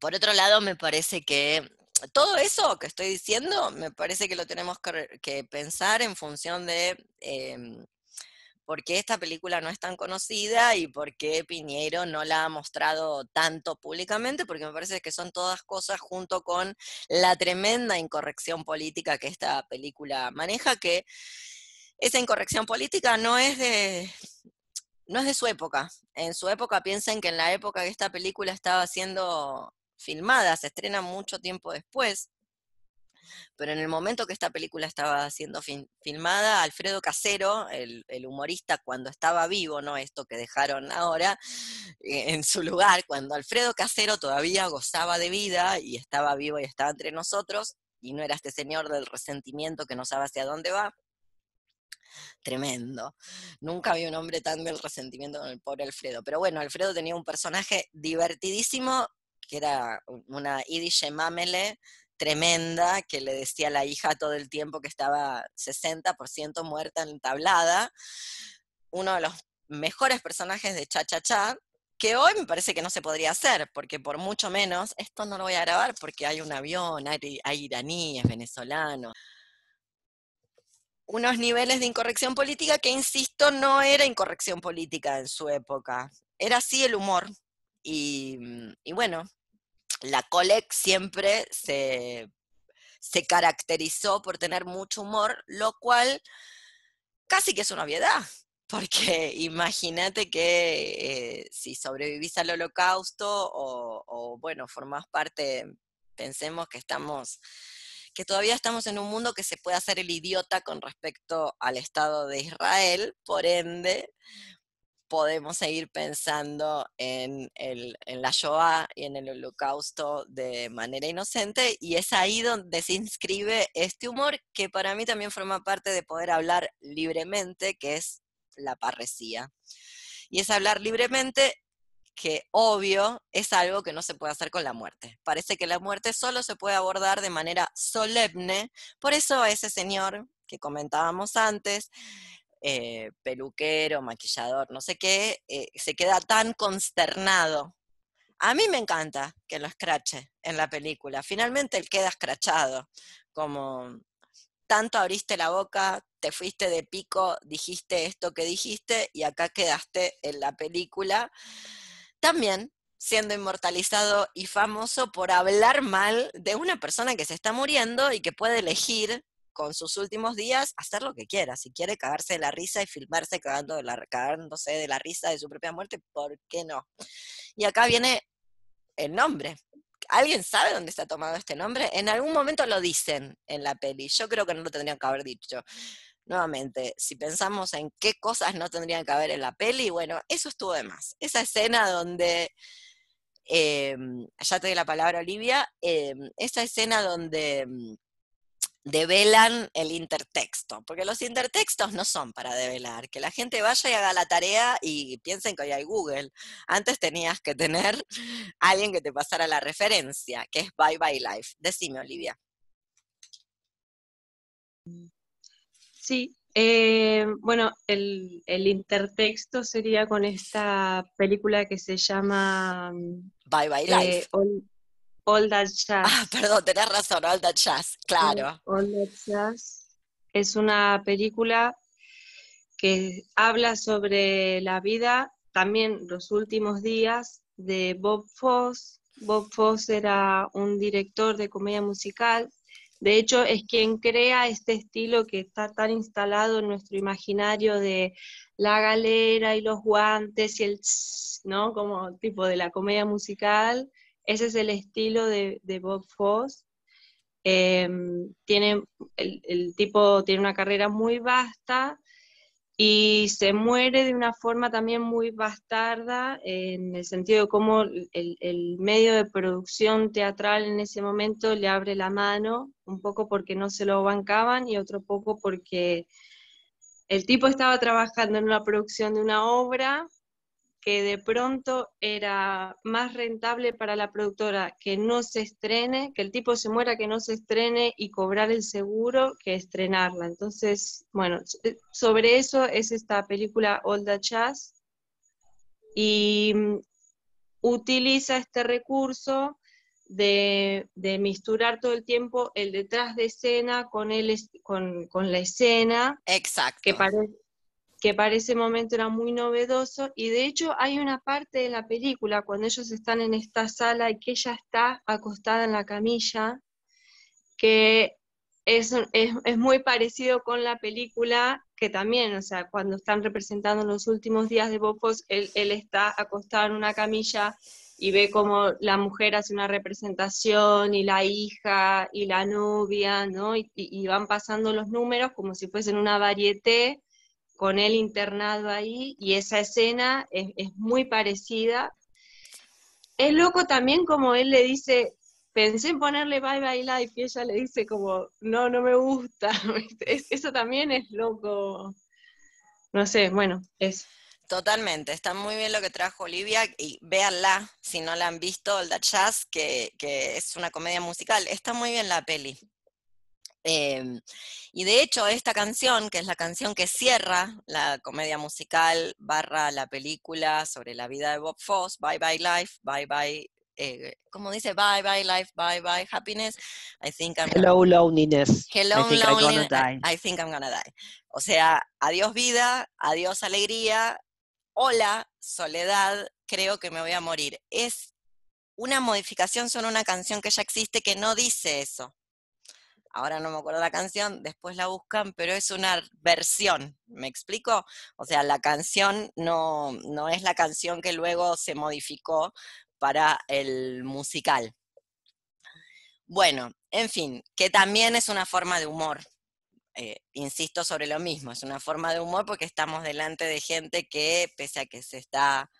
por otro lado, me parece que todo eso que estoy diciendo, me parece que lo tenemos que, pensar en función de em, por qué esta película no es tan conocida y por qué Piñeiro no la ha mostrado tanto públicamente, porque me parece que son todas cosas junto con la tremenda incorrección política que esta película maneja, que esa incorrección política no es de, no es de su época. En su época, piensen que en la época que esta película estaba siendo filmada, se estrena mucho tiempo después, pero en el momento que esta película estaba siendo filmada, Alfredo Casero, el, el, humorista cuando estaba vivo, no esto que dejaron ahora, eh, en su lugar, cuando Alfredo Casero todavía gozaba de vida y estaba vivo y estaba entre nosotros, y no era este señor del resentimiento que no sabe hacia dónde va, tremendo. Nunca vi un hombre tan del resentimiento con el pobre Alfredo. Pero bueno, Alfredo tenía un personaje divertidísimo, que era una Idish Mamele tremenda, que le decía a la hija todo el tiempo que estaba 60% muerta en tablada. Uno de los mejores personajes de Cha Cha Cha, que hoy me parece que no se podría hacer, porque por mucho menos, esto no lo voy a grabar porque hay un avión, hay, hay iraníes, venezolanos, unos niveles de incorrección política que, insisto, no era incorrección política en su época. Era así el humor. Y, bueno, la Colec siempre se, caracterizó por tener mucho humor, lo cual casi que es una obviedad, porque imagínate que eh, si sobrevivís al holocausto o, o, bueno, formás parte, pensemos que estamos que todavía estamos en un mundo que se puede hacer el idiota con respecto al Estado de Israel, por ende, podemos seguir pensando en, el, la Shoah y en el holocausto de manera inocente, y es ahí donde se inscribe este humor que para mí también forma parte de poder hablar libremente, que es la parresía. Y es hablar libremente que obvio es algo que no se puede hacer con la muerte. Parece que la muerte solo se puede abordar de manera solemne. Por eso ese señor que comentábamos antes, eh, peluquero, maquillador, no sé qué, eh, se queda tan consternado. A mí me encanta que lo escrache en la película. Finalmente él queda escrachado, como tanto abriste la boca, te fuiste de pico, dijiste esto que dijiste y acá quedaste en la película también siendo inmortalizado y famoso por hablar mal de una persona que se está muriendo y que puede elegir con sus últimos días hacer lo que quiera. Si quiere cagarse de la risa y filmarse cagándose de la risa de su propia muerte, ¿por qué no? Y acá viene el nombre. ¿Alguien sabe dónde está tomado este nombre? En algún momento lo dicen en la peli. Yo creo que no lo tendrían que haber dicho nuevamente, si pensamos en qué cosas no tendrían que haber en la peli, bueno, eso estuvo de más. Esa escena donde, em, ya te di la palabra Olivia, em, esa escena donde mm, develan el intertexto, porque los intertextos no son para develar, que la gente vaya y haga la tarea y piensen que hoy hay Google. Antes tenías que tener alguien que te pasara la referencia, que es Bye Bye Life. Decime, Olivia. Mm. Sí, eh, bueno, el, intertexto sería con esta película que se llama Bye Bye eh, Life. All, That Jazz. Ah, perdón, tenés razón, All That Jazz, claro. All That es una película que habla sobre la vida, también los últimos días de Bob Foss. Bob Foss era un director de comedia musical de hecho, es quien crea este estilo que está tan instalado en nuestro imaginario de la galera y los guantes y el ¿no? Como tipo de la comedia musical. Ese es el estilo de, Bob Foss. Em, tiene, el, el, tipo tiene una carrera muy vasta y se muere de una forma también muy bastarda en el sentido de cómo el, medio de producción teatral en ese momento le abre la mano, un poco porque no se lo bancaban y otro poco porque el tipo estaba trabajando en una producción de una obra que de pronto era más rentable para la productora que no se estrene, que el tipo se muera, que no se estrene y cobrar el seguro que estrenarla. Entonces, bueno, eh, sobre eso es esta película Olda Chas y mm, utiliza este recurso de, misturar todo el tiempo el detrás de escena con, el, con, con la escena. Exacto. Que parece que para ese momento era muy novedoso y de hecho hay una parte de la película cuando ellos están en esta sala y que ella está acostada en la camilla, que es, es, muy parecido con la película que también, o sea, cuando están representando los últimos días de Bopos, él, está acostado en una camilla y ve como la mujer hace una representación y la hija y la novia, ¿no? Y, y van pasando los números como si fuesen una varieté con él internado ahí y esa escena es, muy parecida. Es loco también como él le dice, pensé en ponerle Bye Bye Life y ella le dice como, no, no me gusta. Eso también es loco. No sé, bueno, es. Totalmente, está muy bien lo que trajo Olivia y véanla, si no la han visto, el Jazz, que, que es una comedia musical. Está muy bien la peli. Em, y de hecho, esta canción, que es la canción que cierra la comedia musical barra la película sobre la vida de Bob Foss, Bye Bye Life, Bye Bye, eh, como dice, Bye Bye Life, Bye Bye Happiness, I think I'm Hello Loneliness, I'm gonna die. I think I'm gonna die. O sea, adiós vida, adiós alegría, hola soledad, creo que me voy a morir. Es una modificación sobre una canción que ya existe que no dice eso ahora no me acuerdo la canción, después la buscan, pero es una versión, ¿me explico? O sea, la canción no, no es la canción que luego se modificó para el musical. Bueno, en fin, que también es una forma de humor. Eh, insisto sobre lo mismo, es una forma de humor porque estamos delante de gente que, pese a que se está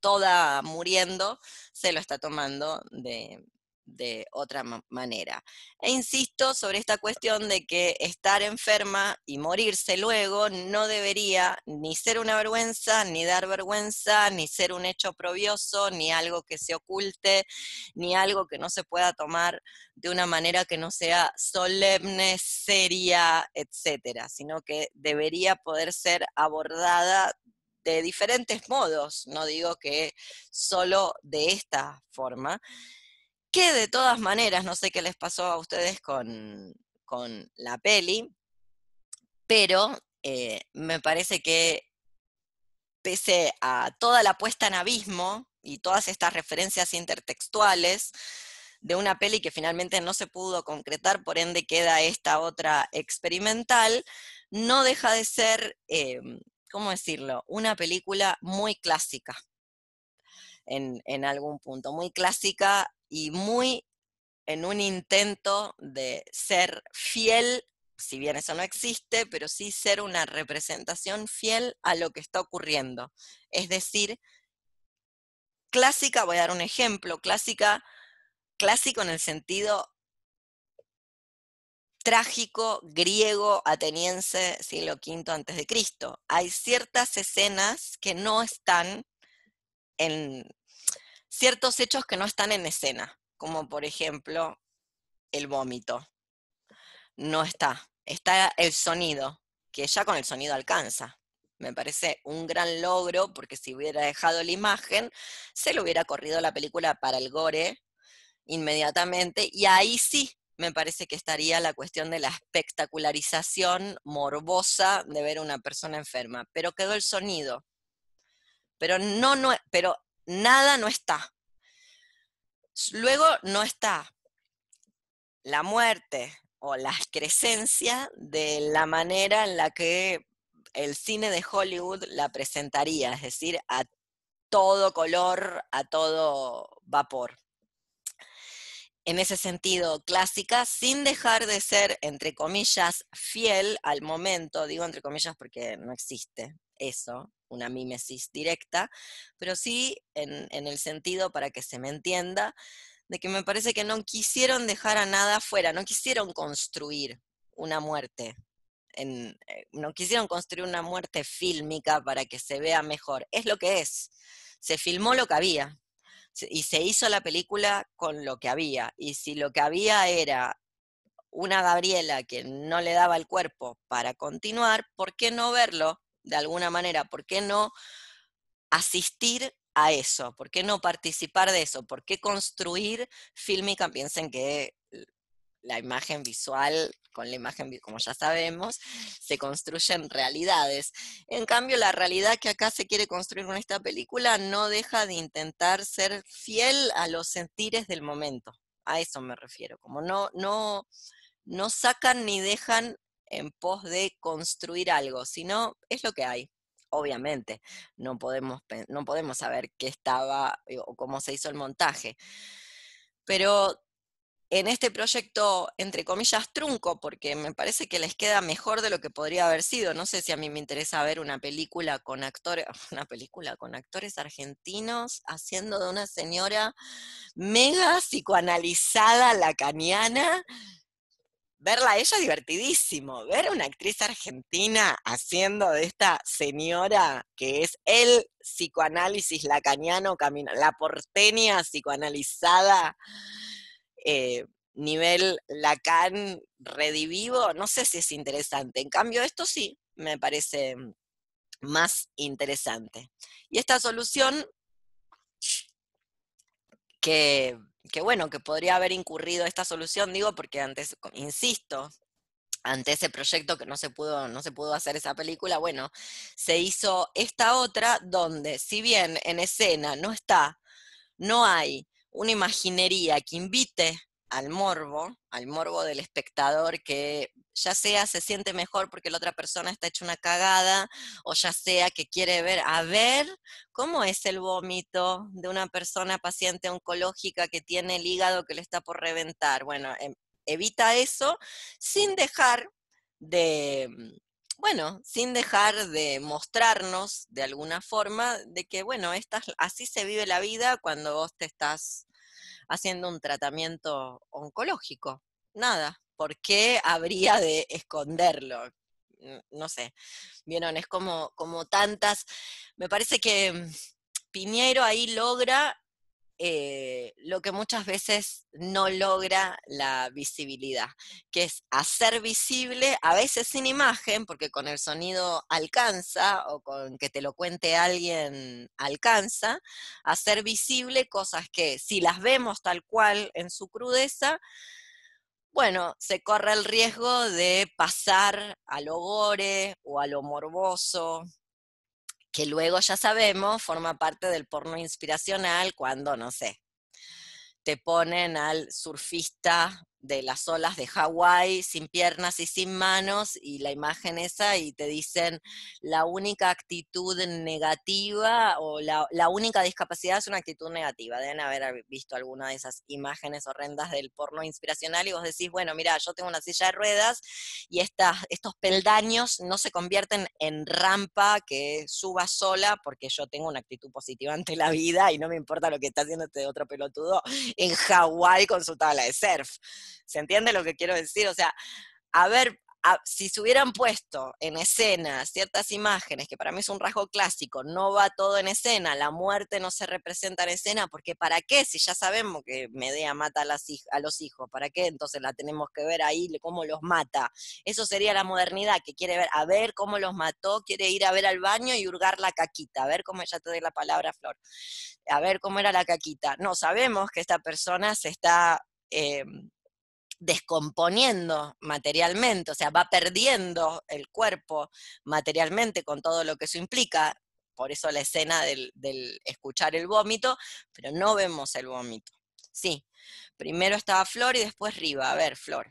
toda muriendo, se lo está tomando de, de otra manera. E insisto sobre esta cuestión de que estar enferma y morirse luego no debería ni ser una vergüenza, ni dar vergüenza, ni ser un hecho probioso, ni algo que se oculte, ni algo que no se pueda tomar de una manera que no sea solemne, seria, etcétera, sino que debería poder ser abordada de diferentes modos, no digo que solo de esta forma que de todas maneras, no sé qué les pasó a ustedes con, la peli, pero eh, me parece que pese a toda la puesta en abismo y todas estas referencias intertextuales de una peli que finalmente no se pudo concretar, por ende queda esta otra experimental, no deja de ser, eh, ¿cómo decirlo?, una película muy clásica. En, en, algún punto, muy clásica y muy en un intento de ser fiel, si bien eso no existe, pero sí ser una representación fiel a lo que está ocurriendo. Es decir, clásica, voy a dar un ejemplo, clásica, clásico en el sentido trágico, griego, ateniense, siglo V antes de Cristo. Hay ciertas escenas que no están en ciertos hechos que no están en escena, como por ejemplo el vómito. No está. Está el sonido, que ya con el sonido alcanza. Me parece un gran logro porque si hubiera dejado la imagen, se le hubiera corrido la película para el gore inmediatamente y ahí sí me parece que estaría la cuestión de la espectacularización morbosa de ver a una persona enferma, pero quedó el sonido. Pero no, no, pero nada no está. Luego no está la muerte o la crecencia de la manera en la que el cine de Hollywood la presentaría, es decir, a todo color, a todo vapor. En ese sentido, clásica, sin dejar de ser, entre comillas, fiel al momento, digo entre comillas porque no existe eso, una mímesis directa, pero sí en, el sentido, para que se me entienda, de que me parece que no quisieron dejar a nada afuera, no quisieron construir una muerte, en, eh, no quisieron construir una muerte fílmica para que se vea mejor. Es lo que es. Se filmó lo que había y se hizo la película con lo que había. Y si lo que había era una Gabriela que no le daba el cuerpo para continuar, ¿por qué no verlo de alguna manera, ¿por qué no asistir a eso? ¿Por qué no participar de eso? ¿Por qué construir fílmica? Piensen que la imagen visual, con la imagen, como ya sabemos, se construyen realidades. En cambio, la realidad que acá se quiere construir con esta película no deja de intentar ser fiel a los sentires del momento. A eso me refiero, como no, no, no sacan ni dejan en pos de construir algo, sino es lo que hay. Obviamente, no podemos, no podemos saber qué estaba eh, o cómo se hizo el montaje. Pero en este proyecto, entre comillas, trunco, porque me parece que les queda mejor de lo que podría haber sido. No sé si a mí me interesa ver una película con actores, una película con actores argentinos haciendo de una señora mega psicoanalizada lacaniana verla ella es divertidísimo. Ver a una actriz argentina haciendo de esta señora que es el psicoanálisis lacaniano, la porteña psicoanalizada, eh, nivel Lacan redivivo, no sé si es interesante. En cambio, esto sí me parece más interesante. Y esta solución que que bueno, que podría haber incurrido esta solución, digo, porque antes, insisto, ante ese proyecto que no se pudo, no se pudo hacer esa película, bueno, se hizo esta otra donde, si bien en escena no está, no hay una imaginería que invite al morbo, al morbo del espectador que ya sea se siente mejor porque la otra persona está hecha una cagada, o ya sea que quiere ver, a ver cómo es el vómito de una persona paciente oncológica que tiene el hígado que le está por reventar. Bueno, em, evita eso sin dejar de, mm, bueno, sin dejar de mostrarnos de alguna forma de que, bueno, así se vive la vida cuando vos te estás haciendo un tratamiento oncológico. Nada. ¿Por qué habría de esconderlo? No sé. Vieron, es como, como tantas. Me parece que mm, Piñero ahí logra eh, lo que muchas veces no logra la visibilidad, que es hacer visible, a veces sin imagen, porque con el sonido alcanza o con que te lo cuente alguien alcanza, hacer visible cosas que si las vemos tal cual en su crudeza, bueno, se corre el riesgo de pasar a lo gore o a lo morboso que luego ya sabemos forma parte del porno inspiracional cuando, no sé, te ponen al surfista de las olas de Hawái sin piernas y sin manos y la imagen esa y te dicen la única actitud negativa o la, única discapacidad es una actitud negativa. Deben haber visto alguna de esas imágenes horrendas del porno inspiracional y vos decís, bueno, mira, yo tengo una silla de ruedas y estos peldaños no se convierten en rampa que suba sola porque yo tengo una actitud positiva ante la vida y no me importa lo que está haciendo este otro pelotudo en Hawái con su tabla de surf. ¿Se entiende lo que quiero decir? O sea, a ver, si se hubieran puesto en escena ciertas imágenes, que para mí es un rasgo clásico, no va todo en escena, la muerte no se representa en escena, porque ¿para qué? Si ya sabemos que Medea mata a, los hijos, ¿para qué? Entonces la tenemos que ver ahí cómo los mata. Eso sería la modernidad, que quiere ver, a ver cómo los mató, quiere ir a ver al baño y hurgar la caquita, a ver cómo ella te doy la palabra, Flor, a ver cómo era la caquita. No, sabemos que esta persona se está... Eh, descomponiendo materialmente, o sea, va perdiendo el cuerpo materialmente con todo lo que eso implica, por eso la escena del, escuchar el vómito, pero no vemos el vómito. Sí, primero estaba Flor y después Riva. A ver, Flor.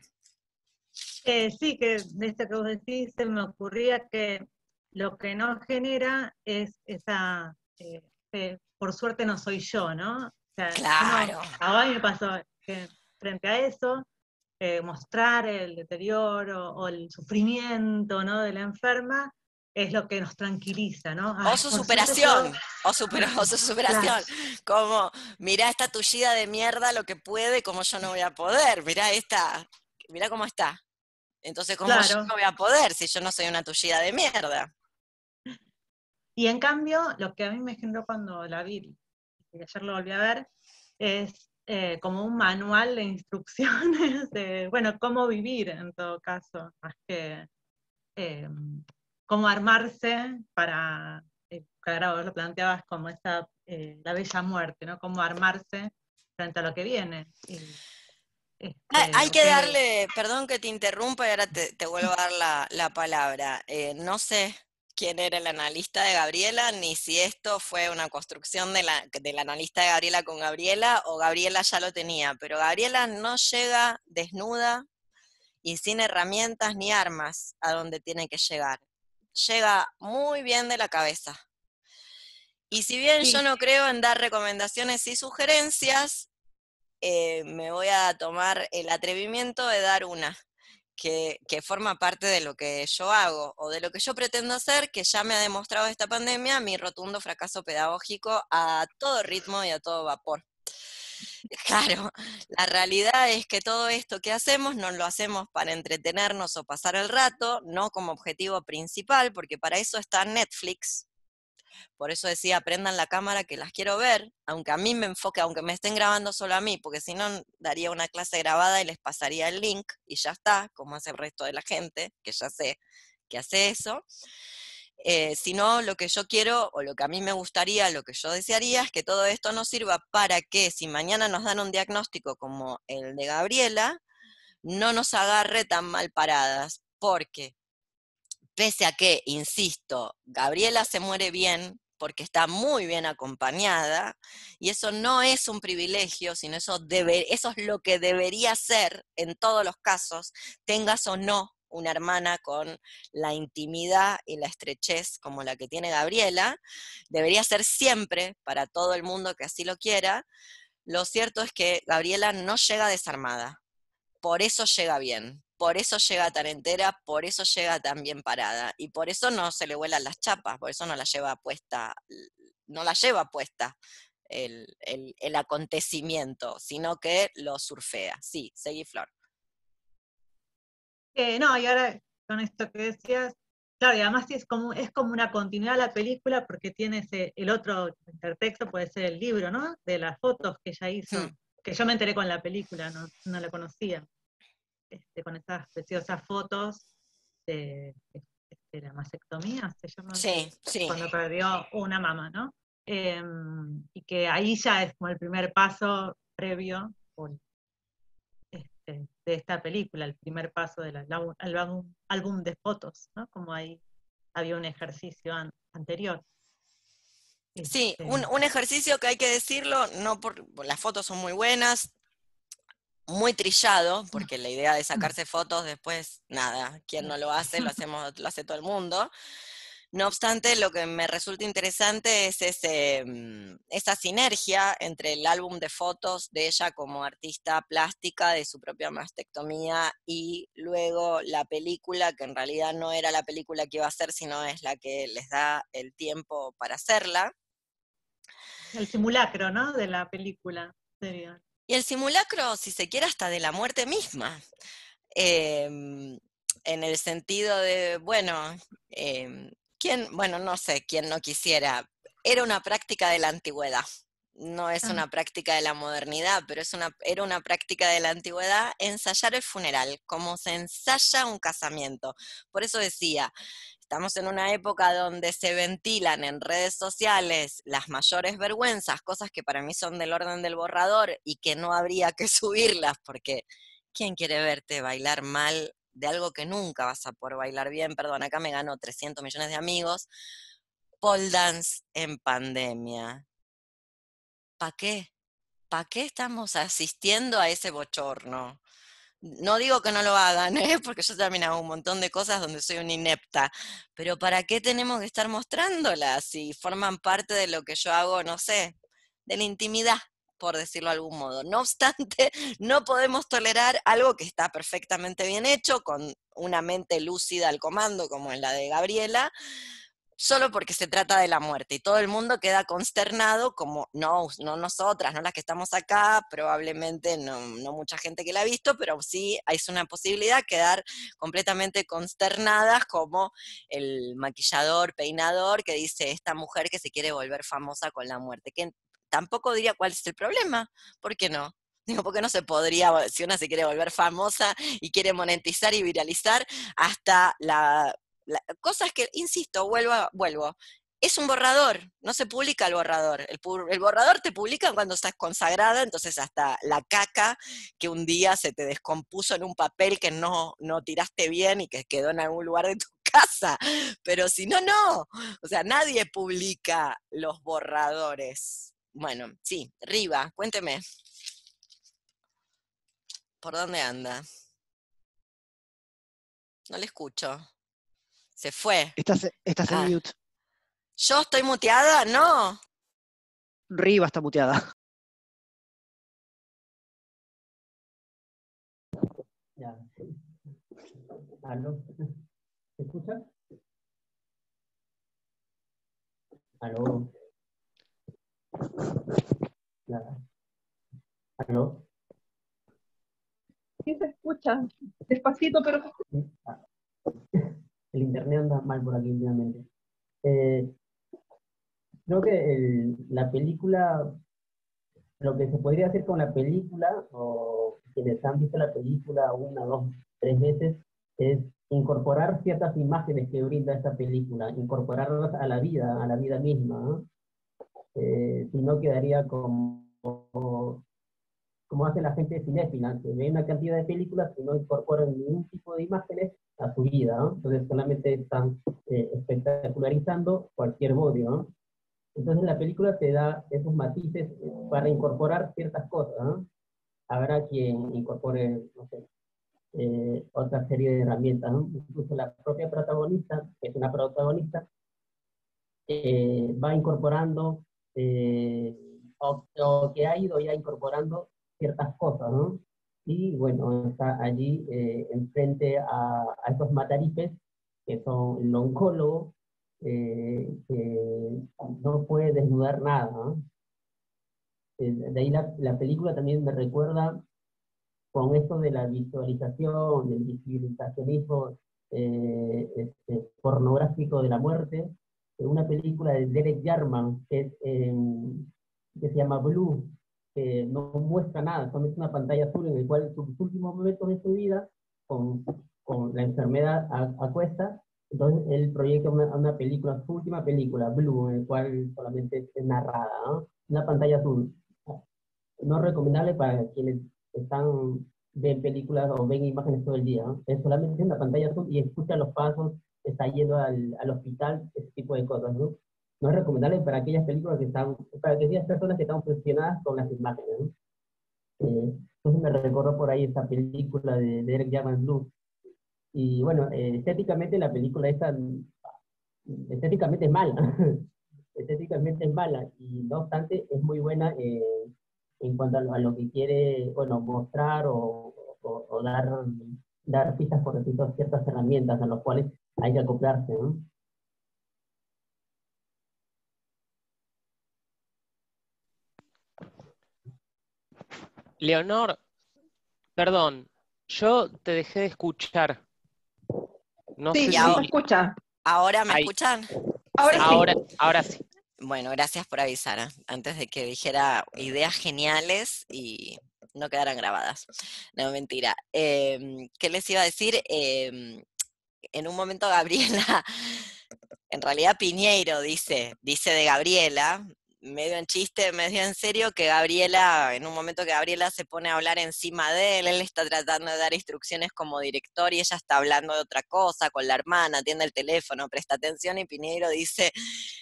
Eh, sí, que de esto que vos decís, se me ocurría que lo que nos genera es esa, eh, eh, por suerte no soy yo, ¿no? claro. a mí me pasó que frente a eso, eh, mostrar el deterioro o el sufrimiento ¿no? de la enferma es lo que nos tranquiliza, ¿no? Ah, o su superación, o, su superación. Como, mira esta tullida de mierda lo que puede, como yo no voy a poder, mira esta, mira cómo está. Entonces, ¿cómo yo no voy a poder si yo no soy una tullida de mierda? Y en cambio, lo que a mí me generó cuando la vi, y ayer lo volví a ver, es eh, como un manual de instrucciones de, bueno, cómo vivir en todo caso, más que eh, cómo armarse para, eh, ahora vos lo planteabas como esta, eh, la bella muerte, ¿no? Cómo armarse frente a lo que viene. Hay este, que darle, perdón que te interrumpa y ahora te, vuelvo a dar la palabra. no sé quién era el analista de Gabriela, ni si esto fue una construcción de del analista de Gabriela con Gabriela o Gabriela ya lo tenía, pero Gabriela no llega desnuda y sin herramientas ni armas a donde tiene que llegar. Llega muy bien de la cabeza. Y si bien yo no creo en dar recomendaciones y sugerencias, eh, me voy a tomar el atrevimiento de dar una que, forma parte de lo que yo hago o de lo que yo pretendo hacer, que ya me ha demostrado esta pandemia mi rotundo fracaso pedagógico a todo ritmo y a todo vapor. Claro, la realidad es que todo esto que hacemos no lo hacemos para entretenernos o pasar el rato, no como objetivo principal, porque para eso está Netflix, por eso decía, aprendan la cámara que las quiero ver, aunque a mí me enfoque, aunque me estén grabando solo a mí, porque si no daría una clase grabada y les pasaría el link y ya está, como hace el resto de la gente, que ya sé que hace eso. Eh, si no, lo que yo quiero o lo que a mí me gustaría, lo que yo desearía es que todo esto nos sirva para que si mañana nos dan un diagnóstico como el de Gabriela, no nos agarre tan mal paradas, porque pese a que, insisto, Gabriela se muere bien porque está muy bien acompañada, y eso no es un privilegio, sino eso, eso es lo que debería ser en todos los casos, tengas o no una hermana con la intimidad y la estrechez como la que tiene Gabriela, debería ser siempre para todo el mundo que así lo quiera. Lo cierto es que Gabriela no llega desarmada, por eso llega bien por eso llega tan entera, por eso llega tan bien parada y por eso no se le vuelan las chapas, por eso no la lleva puesta, no la lleva puesta el, acontecimiento, sino que lo surfea. Sí, seguí Flor. Eh, no, y ahora con esto que decías, claro, además es como, es como una continuidad la película porque tiene ese, el otro intertexto, puede ser el libro, ¿no? De las fotos que ella hizo, mm. que yo me enteré con la película, no, no la conocía. Este, con esas preciosas fotos de, este, la masectomía, se llama. Cuando perdió una mamá, ¿no? Em, y que ahí ya es como el primer paso previo este, de esta película, el primer paso del álbum, de fotos, ¿no? Como ahí había un ejercicio anterior. Sí, un, ejercicio que hay que decirlo, no por, las fotos son muy buenas, muy trillado, mm. porque la idea de mm. sacarse fotos después, nada, quien no lo hace, lo, hacemos, lo hace todo el mundo. No obstante, lo que me resulta interesante es mm, esa sinergia entre el álbum de fotos de ella como artista plástica de su propia mastectomía y luego la película, que en realidad no era la película que iba a hacer, sino es la que les da el tiempo para hacerla. El simulacro, ¿no? De la película. Sería. Y el simulacro, si se quiere, hasta de la muerte misma. Em, en el sentido de, bueno, em, bueno, no sé, quién no quisiera. Era una práctica de la antigüedad. No es ah. una práctica de la modernidad, pero es una, era una práctica de la antigüedad ensayar el funeral, como se ensaya un casamiento. Por eso decía, estamos en una época donde se ventilan en redes sociales las mayores vergüenzas, cosas que para mí son del orden del borrador y que no habría que subirlas, porque ¿quién quiere verte bailar mal de algo que nunca vas a poder bailar bien? Perdón, acá me ganó 300 millones de amigos. Pole dance en pandemia. ¿Para qué? ¿Para qué estamos asistiendo a ese bochorno? No digo que no lo hagan, ¿eh? porque yo también hago un montón de cosas donde soy una inepta, pero ¿para qué tenemos que estar mostrándolas si forman parte de lo que yo hago, no sé, de la intimidad? por decirlo de algún modo. No obstante, no podemos tolerar algo que está perfectamente bien hecho, con una mente lúcida al comando, como en la de Gabriela, solo porque se trata de la muerte. Y todo el mundo queda consternado como, no, no nosotras, no las que estamos acá, probablemente no, mucha gente que la ha visto, pero sí es una posibilidad quedar completamente consternadas como el maquillador, peinador, que dice esta mujer que se quiere volver famosa con la muerte. Que tampoco diría cuál es el problema, ¿por qué no? Digo, ¿por qué no se podría, si una se quiere volver famosa y quiere monetizar y viralizar, hasta la cosas que, insisto, vuelvo, vuelvo, es un borrador, no se publica el borrador. El, borrador te publica cuando estás consagrada, entonces hasta la caca que un día se te descompuso en un papel que no, no tiraste bien y que quedó en algún lugar de tu casa. Pero si no, no. O sea, nadie publica los borradores. Bueno, sí, Riva, cuénteme. ¿Por dónde anda? No le escucho. Se fue. Estás, en ah. mute. ¿Yo estoy muteada? No. Riva está muteada. Ya. ¿Se escucha? ¿Aló? ¿Aló? Sí se escucha. Despacito, pero el internet anda mal por aquí obviamente. Eh, creo que la película, lo que se podría hacer con la película, o quienes han visto la película una, dos, tres veces, es incorporar ciertas imágenes que brinda esta película, incorporarlas a la vida, a la vida misma. Eh, si no quedaría como como hace la gente de Cinefina, que ve una cantidad de películas que no incorporan ningún tipo de imágenes a su vida, ¿no? Entonces solamente están eh, espectacularizando cualquier modio, Entonces la película te da esos matices para incorporar ciertas cosas, ¿no? Habrá quien incorpore, no sé, eh, otra serie de herramientas, ¿no? Incluso la propia protagonista, que es una protagonista, eh, va incorporando o, o, que ha ido ya incorporando ciertas cosas, ¿no? Y bueno, está allí eh, enfrente a, estos matarifes, que son el oncólogo, eh, que no puede desnudar nada, eh, De ahí la, película también me recuerda con esto de la visualización, del visibilizacionismo este, pornográfico de la muerte, una película de Derek Jarman que, que se llama Blue, eh, no muestra nada, solamente una pantalla azul en el cual sus últimos momentos de su vida, con, con la enfermedad acuesta, entonces él proyecta una, una, película, su última película, Blue, en el cual solamente es narrada, Una pantalla azul. No recomendable para quienes están ven películas o ven imágenes todo el día, Es solamente una pantalla azul y escucha los pasos, está yendo al, al hospital, ese tipo de cosas, ¿no? no es recomendable para aquellas películas que están, para aquellas personas que están obsesionadas con las imágenes. ¿no? Eh, entonces me recordó por ahí esta película de, Derek Eric Blue. Y bueno, eh, estéticamente la película esta, mm, estéticamente es mala, estéticamente es mala, y no obstante es muy buena eh, en cuanto a lo, que quiere, bueno, mostrar o, dar, dar pistas por ciertas herramientas a las cuales hay que acoplarse. ¿no? Leonor, perdón, yo te dejé de escuchar. No sí, me escucha. ¿Ahora me escuchan? Ahora, sí. ahora Bueno, gracias por avisar, ¿eh? antes de que dijera ideas geniales y no quedaran grabadas. No, mentira. Em, ¿Qué les iba a decir? Em, en un momento Gabriela, en realidad Piñeiro dice, dice de Gabriela, medio en chiste, medio en serio, que Gabriela, en un momento que Gabriela se pone a hablar encima de él, él está tratando de dar instrucciones como director y ella está hablando de otra cosa con la hermana, atiende el teléfono, presta atención y Piñeiro dice,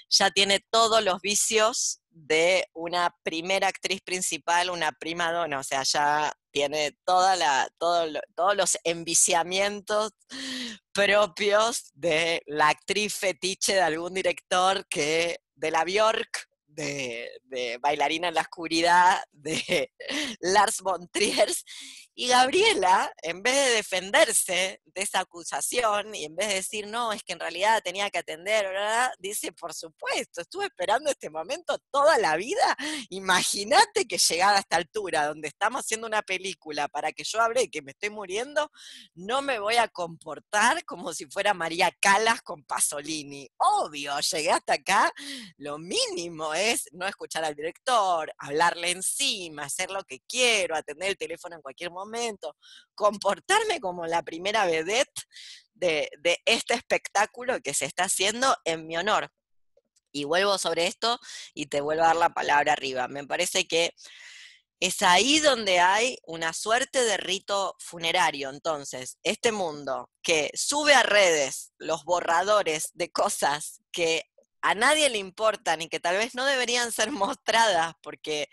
ya tiene todos los vicios de una primera actriz principal, una prima dona, o sea, ya tiene toda todos los enviciamientos propios de la actriz fetiche de algún director que de la Bjork de, Bailarina en la Oscuridad de Lars von Trier y Gabriela, en vez de defenderse de esa acusación y en vez de decir, no, es que en realidad tenía que atender, ¿verdad? dice, por supuesto, estuve esperando este momento toda la vida. Imagínate que llegada a esta altura, donde estamos haciendo una película para que yo hable que me estoy muriendo, no me voy a comportar como si fuera María Calas con Pasolini. Obvio, llegué hasta acá, lo mínimo es no escuchar al director, hablarle encima, hacer lo que quiero, atender el teléfono en cualquier momento momento, comportarme como la primera vedette de, de este espectáculo que se está haciendo en mi honor. Y vuelvo sobre esto y te vuelvo a dar la palabra arriba. Me parece que es ahí donde hay una suerte de rito funerario. Entonces, este mundo que sube a redes los borradores de cosas que a nadie le importan y que tal vez no deberían ser mostradas porque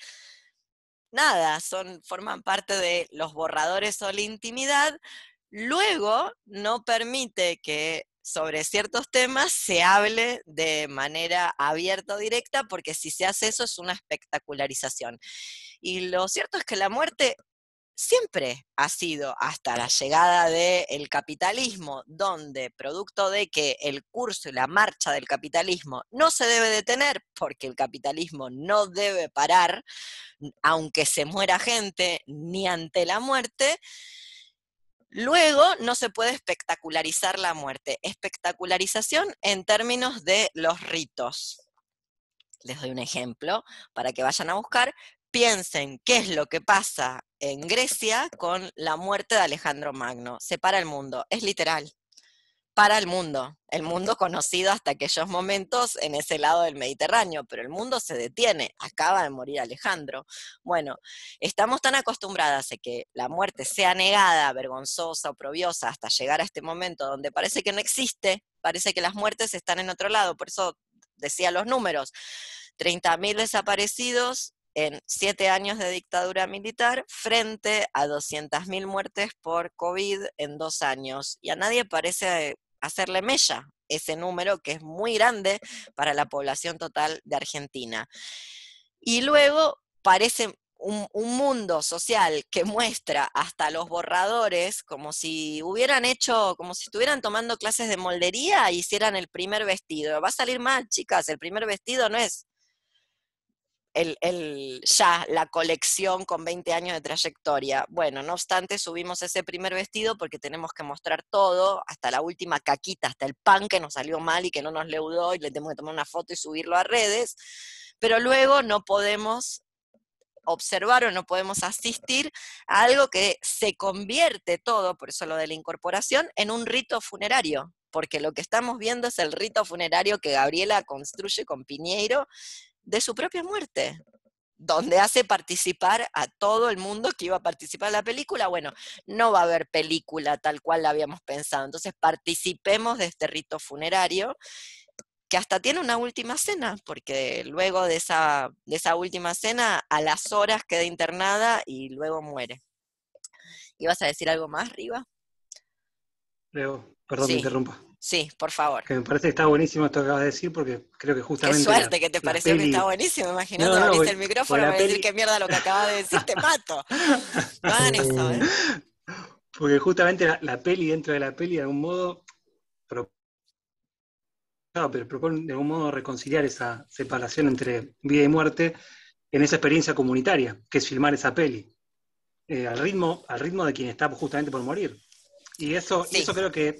nada, son, forman parte de los borradores o la intimidad, luego no permite que sobre ciertos temas se hable de manera abierta o directa, porque si se hace eso es una espectacularización. Y lo cierto es que la muerte siempre ha sido hasta la llegada del capitalismo, donde producto de que el curso y la marcha del capitalismo no se debe detener, porque el capitalismo no debe parar, aunque se muera gente, ni ante la muerte, Luego no se puede espectacularizar la muerte. Espectacularización en términos de los ritos. Les doy un ejemplo para que vayan a buscar. Piensen qué es lo que pasa en Grecia con la muerte de Alejandro Magno. Se para el mundo, es literal. Para el mundo, el mundo conocido hasta aquellos momentos en ese lado del Mediterráneo, pero el mundo se detiene, acaba de morir Alejandro. Bueno, estamos tan acostumbradas a que la muerte sea negada, vergonzosa, oprobiosa, hasta llegar a este momento donde parece que no existe, parece que las muertes están en otro lado, por eso decía los números, 30.000 desaparecidos, en siete años de dictadura militar frente a 200.000 muertes por COVID en dos años. Y a nadie parece hacerle mella ese número que es muy grande para la población total de Argentina. Y luego parece un, mundo social que muestra hasta los borradores como si hubieran hecho, como si estuvieran tomando clases de moldería e hicieran el primer vestido. Va a salir mal, chicas, el primer vestido no es el, ya la colección con 20 años de trayectoria. Bueno, no obstante, subimos ese primer vestido porque tenemos que mostrar todo, hasta la última caquita, hasta el pan que nos salió mal y que no nos leudó y le tenemos que tomar una foto y subirlo a redes, pero luego no podemos observar o no podemos asistir a algo que se convierte todo, por eso lo de la incorporación, en un rito funerario, porque lo que estamos viendo es el rito funerario que Gabriela construye con Piñeiro de su propia muerte, donde hace participar a todo el mundo que iba a participar en la película. Bueno, no va a haber película tal cual la habíamos pensado, entonces participemos de este rito funerario que hasta tiene una última cena, porque luego de esa, de esa última cena, a las horas queda internada y luego muere. ¿Ibas a decir algo más, Riva? perdón, me interrumpa. Sí, por favor. Que me parece que está buenísimo esto que acabas de decir, porque creo que justamente. Qué suerte que te pareció que está buenísimo. imaginando que abriste el micrófono para decir qué mierda lo que acabas de decir, te mato. Van eso, ¿eh? Porque justamente la, peli, dentro de la peli, de algún modo. pero propone de algún modo reconciliar esa separación entre vida y muerte en esa experiencia comunitaria, que es filmar esa peli. Eh, al, ritmo, al ritmo de quien está justamente por morir. Y eso, eso creo que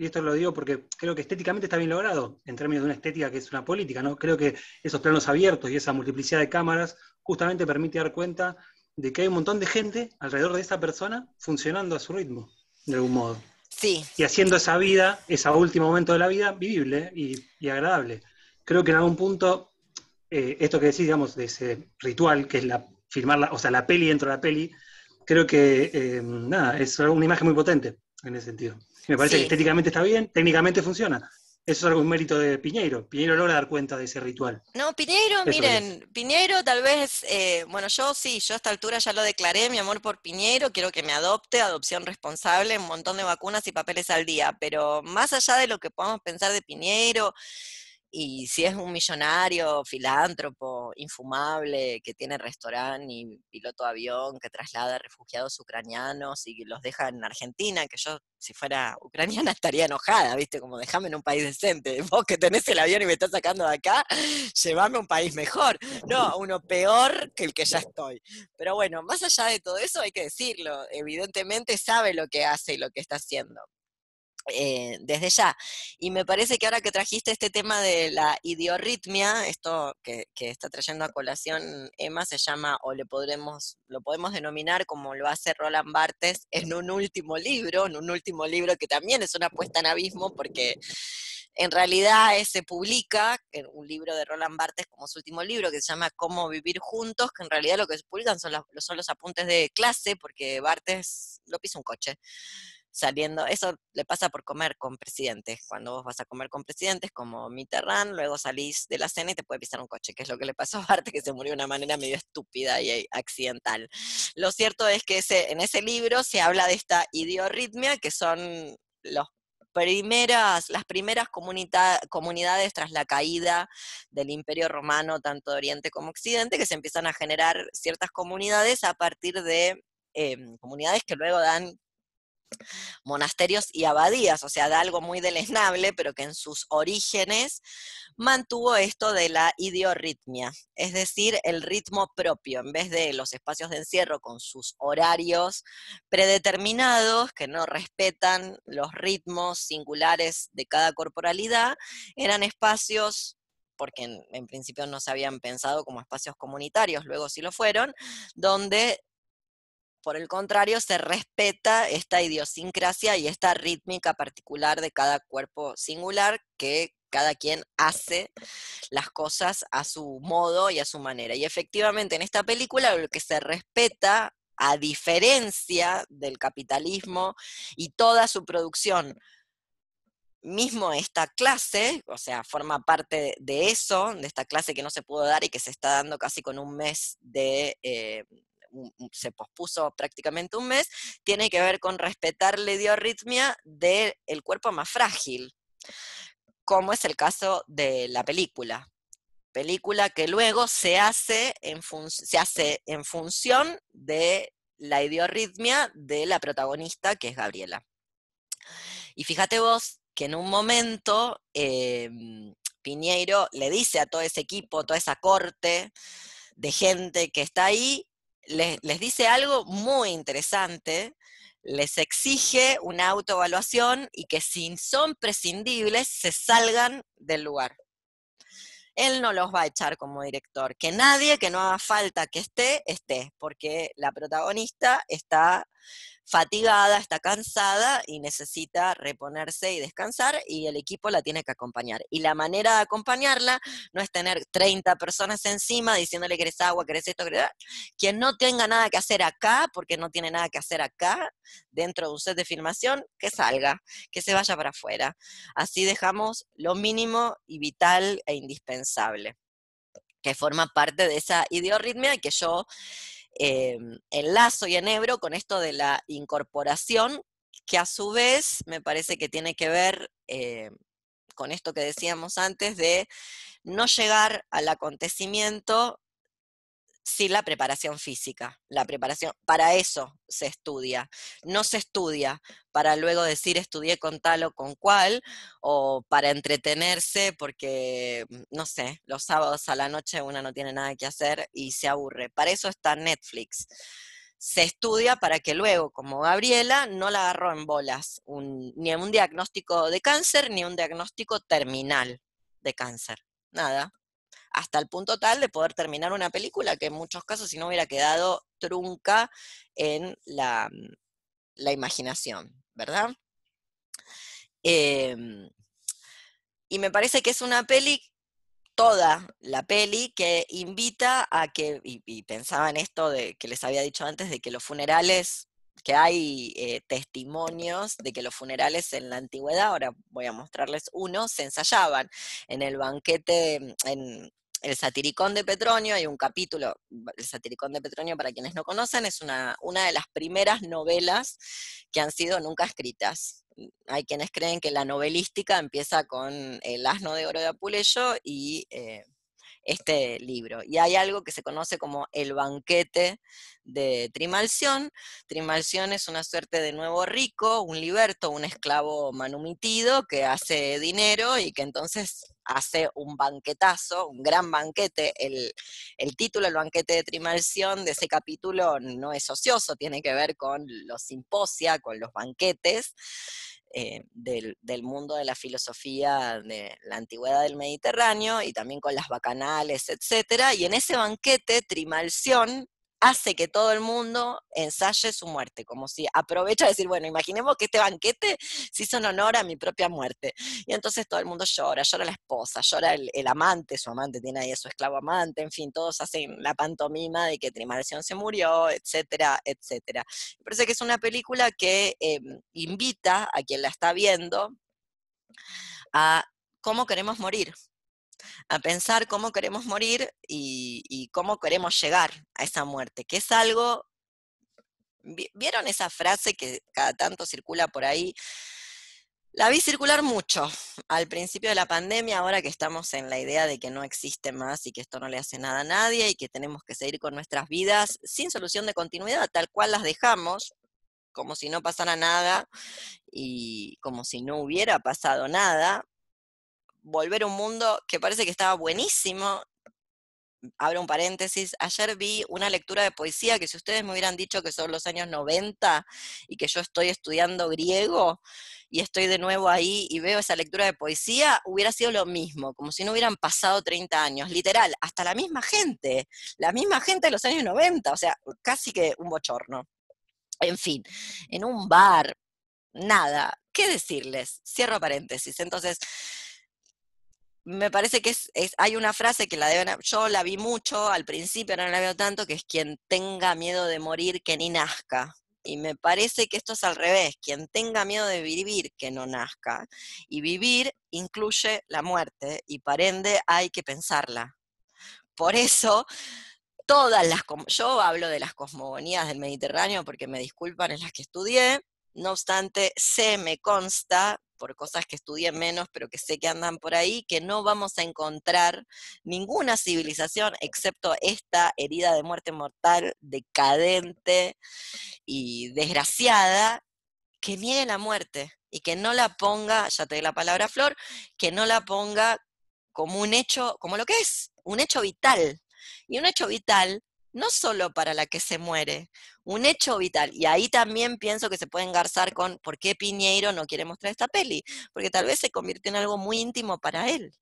y esto lo digo porque creo que estéticamente está bien logrado, en términos de una estética que es una política, ¿no? Creo que esos planos abiertos y esa multiplicidad de cámaras justamente permite dar cuenta de que hay un montón de gente alrededor de esa persona funcionando a su ritmo, de algún modo. Sí. Y haciendo esa vida, ese último momento de la vida, vivible y, agradable. Creo que en algún punto, eh, esto que decís, digamos, de ese ritual, que es la filmar, o sea, la peli dentro de la peli, creo que, eh, nada, es una imagen muy potente en ese sentido. Me parece que estéticamente está bien, técnicamente funciona. Eso es algo, un mérito de Piñeiro. Piñeiro logra dar cuenta de ese ritual. No, Piñeiro, miren, Piñero Piñeiro tal vez, eh, bueno, yo sí, yo a esta altura ya lo declaré, mi amor por Piñeiro, quiero que me adopte, adopción responsable, un montón de vacunas y papeles al día, pero más allá de lo que podamos pensar de Piñeiro, y si es un millonario, filántropo, infumable, que tiene restaurante y piloto avión, que traslada refugiados ucranianos y los deja en Argentina, que yo, si fuera ucraniana, estaría enojada, ¿viste? Como déjame en un país decente. Vos que tenés el avión y me estás sacando de acá, llévame a un país mejor. No, a uno peor que el que ya estoy. Pero bueno, más allá de todo eso, hay que decirlo. Evidentemente sabe lo que hace y lo que está haciendo. Eh, desde ya. Y me parece que ahora que trajiste este tema de la idiorritmia, esto que, está trayendo a colación Emma se llama, o le podremos, lo podemos denominar como lo hace Roland Bartes en un último libro, en un último libro que también es una puesta en abismo porque en realidad eh, se publica en un libro de Roland Bartes como su último libro, que se llama Cómo vivir juntos, que en realidad lo que se publican son, son los apuntes de clase, porque Bartes lo pisa un coche saliendo, eso le pasa por comer con presidentes. Cuando vos vas a comer con presidentes como Mitterrand, luego salís de la cena y te puede pisar un coche, que es lo que le pasó a arte que se murió de una manera medio estúpida y eh, accidental. Lo cierto es que en ese libro se habla de esta idiorritmia, que son primeras, las primeras comunidades tras la caída del Imperio Romano, tanto de Oriente como Occidente, que se empiezan a generar ciertas comunidades a partir de em, comunidades que luego dan monasterios y abadías, o sea, de algo muy deleznable, pero que en sus orígenes mantuvo esto de la idiorritmia, es decir, el ritmo propio, en vez de los espacios de encierro con sus horarios predeterminados, que no respetan los ritmos singulares de cada corporalidad, eran espacios porque en, principio no se habían pensado como espacios comunitarios, luego sí lo fueron, donde por el contrario, se respeta esta idiosincrasia y esta rítmica particular de cada cuerpo singular que cada quien hace las cosas a su modo y a su manera. Y efectivamente en esta película lo que se respeta, a diferencia del capitalismo y toda su producción, mismo esta clase, o sea, forma parte de eso, de esta clase que no se pudo dar y que se está dando casi con un mes de eh, se pospuso prácticamente un mes, tiene que ver con respetar la idiorritmia del cuerpo más frágil, como es el caso de la película. Película que luego se hace en, se hace en función de la idiorritmia de la protagonista, que es Gabriela. Y fíjate vos que en un momento em, Piñeiro le dice a todo ese equipo, toda esa corte de gente que está ahí, les, dice algo muy interesante, les exige una autoevaluación y que si son prescindibles, se salgan del lugar. Él no los va a echar como director, que nadie que no haga falta que esté, esté, porque la protagonista está fatigada, está cansada y necesita reponerse y descansar y el equipo la tiene que acompañar. Y la manera de acompañarla no es tener 30 personas encima diciéndole que eres agua, que eres esto, que Quien no tenga nada que hacer acá, porque no tiene nada que hacer acá, dentro de un set de filmación, que salga, que se vaya para afuera. Así dejamos lo mínimo y vital e indispensable, que forma parte de esa ideorritmia que yo eh, enlazo y enebro con esto de la incorporación, que a su vez me parece que tiene que ver eh, con esto que decíamos antes de no llegar al acontecimiento sí la preparación física, la preparación, para eso se estudia, no se estudia para luego decir estudié con tal o con cual, o para entretenerse porque, mm, no sé, los sábados a la noche una no tiene nada que hacer y se aburre, para eso está Netflix. Se estudia para que luego, como Gabriela, no la agarró en bolas, ni un diagnóstico de cáncer, ni un diagnóstico terminal de cáncer. Nada, hasta el punto tal de poder terminar una película que en muchos casos si no hubiera quedado trunca en la, mm, imaginación, ¿verdad? Em, y me parece que es una peli, toda la peli, que invita a que, y, pensaba en esto de, que les había dicho antes, de que los funerales que hay eh, testimonios de que los funerales en la antigüedad, ahora voy a mostrarles uno, se ensayaban en el banquete, mm, en, el Satiricón de Petronio, hay un capítulo, el Satiricón de Petronio, para quienes no conocen, es una, una de las primeras novelas que han sido nunca escritas. Mm, hay quienes creen que la novelística empieza con El asno de oro de Apuleyo y eh, este libro. Y hay algo que se conoce como el banquete de Trimalción. Trimalción es una suerte de nuevo rico, un liberto, un esclavo manumitido que hace dinero y que entonces hace un banquetazo, un gran banquete. El, título, el banquete de Trimalción de ese capítulo no es ocioso, tiene que ver con los simposia, con los banquetes. Eh, del, del, mundo de la filosofía de la antigüedad del Mediterráneo y también con las bacanales, etc. Y en ese banquete, Trimalción hace que todo el mundo ensaye su muerte, como si aprovecha a decir, bueno, imaginemos que este banquete se hizo en honor a mi propia muerte. Y entonces todo el mundo llora, llora la esposa, llora el, amante, su amante tiene ahí a su esclavo amante, en fin, todos hacen la pantomima de que Trimarción se murió, etcétera, etcétera. Me parece que es una película que eh, invita a quien la está viendo a cómo queremos morir, a pensar cómo queremos morir y, cómo queremos llegar a esa muerte, que es algo ¿Vieron esa frase que cada tanto circula por ahí? La vi circular mucho al principio de la pandemia, ahora que estamos en la idea de que no existe más y que esto no le hace nada a nadie y que tenemos que seguir con nuestras vidas sin solución de continuidad, tal cual las dejamos, como si no pasara nada y como si no hubiera pasado nada, volver a un mundo que parece que estaba buenísimo. Abro un paréntesis, ayer vi una lectura de poesía que si ustedes me hubieran dicho que son los años 90 y que yo estoy estudiando griego y estoy de nuevo ahí y veo esa lectura de poesía, hubiera sido lo mismo, como si no hubieran pasado 30 años, literal, hasta la misma gente, la misma gente de los años 90, o sea, casi que un bochorno. En fin, en un bar, nada, ¿qué decirles? Cierro paréntesis. Entonces, me parece que es, hay una frase que la deben, yo la vi mucho al principio, no la veo tanto, que es quien tenga miedo de morir, que ni nazca. Y me parece que esto es al revés, quien tenga miedo de vivir, que no nazca. Y vivir incluye la muerte y parende hay que pensarla. Por eso, todas las, yo hablo de las cosmogonías del Mediterráneo porque me disculpan, es las que estudié, no obstante, se me consta, por cosas que estudié menos, pero que sé que andan por ahí, que no vamos a encontrar ninguna civilización excepto esta herida de muerte mortal, decadente y desgraciada, que niegue la muerte y que no la ponga, ya te di la palabra Flor, que no la ponga como un hecho, como lo que es, un hecho vital. Y un hecho vital no solo para la que se muere, un hecho vital. Y ahí también pienso que se puede engarzar con por qué Piñeiro no quiere mostrar esta peli, porque tal vez se convierte en algo muy íntimo para él,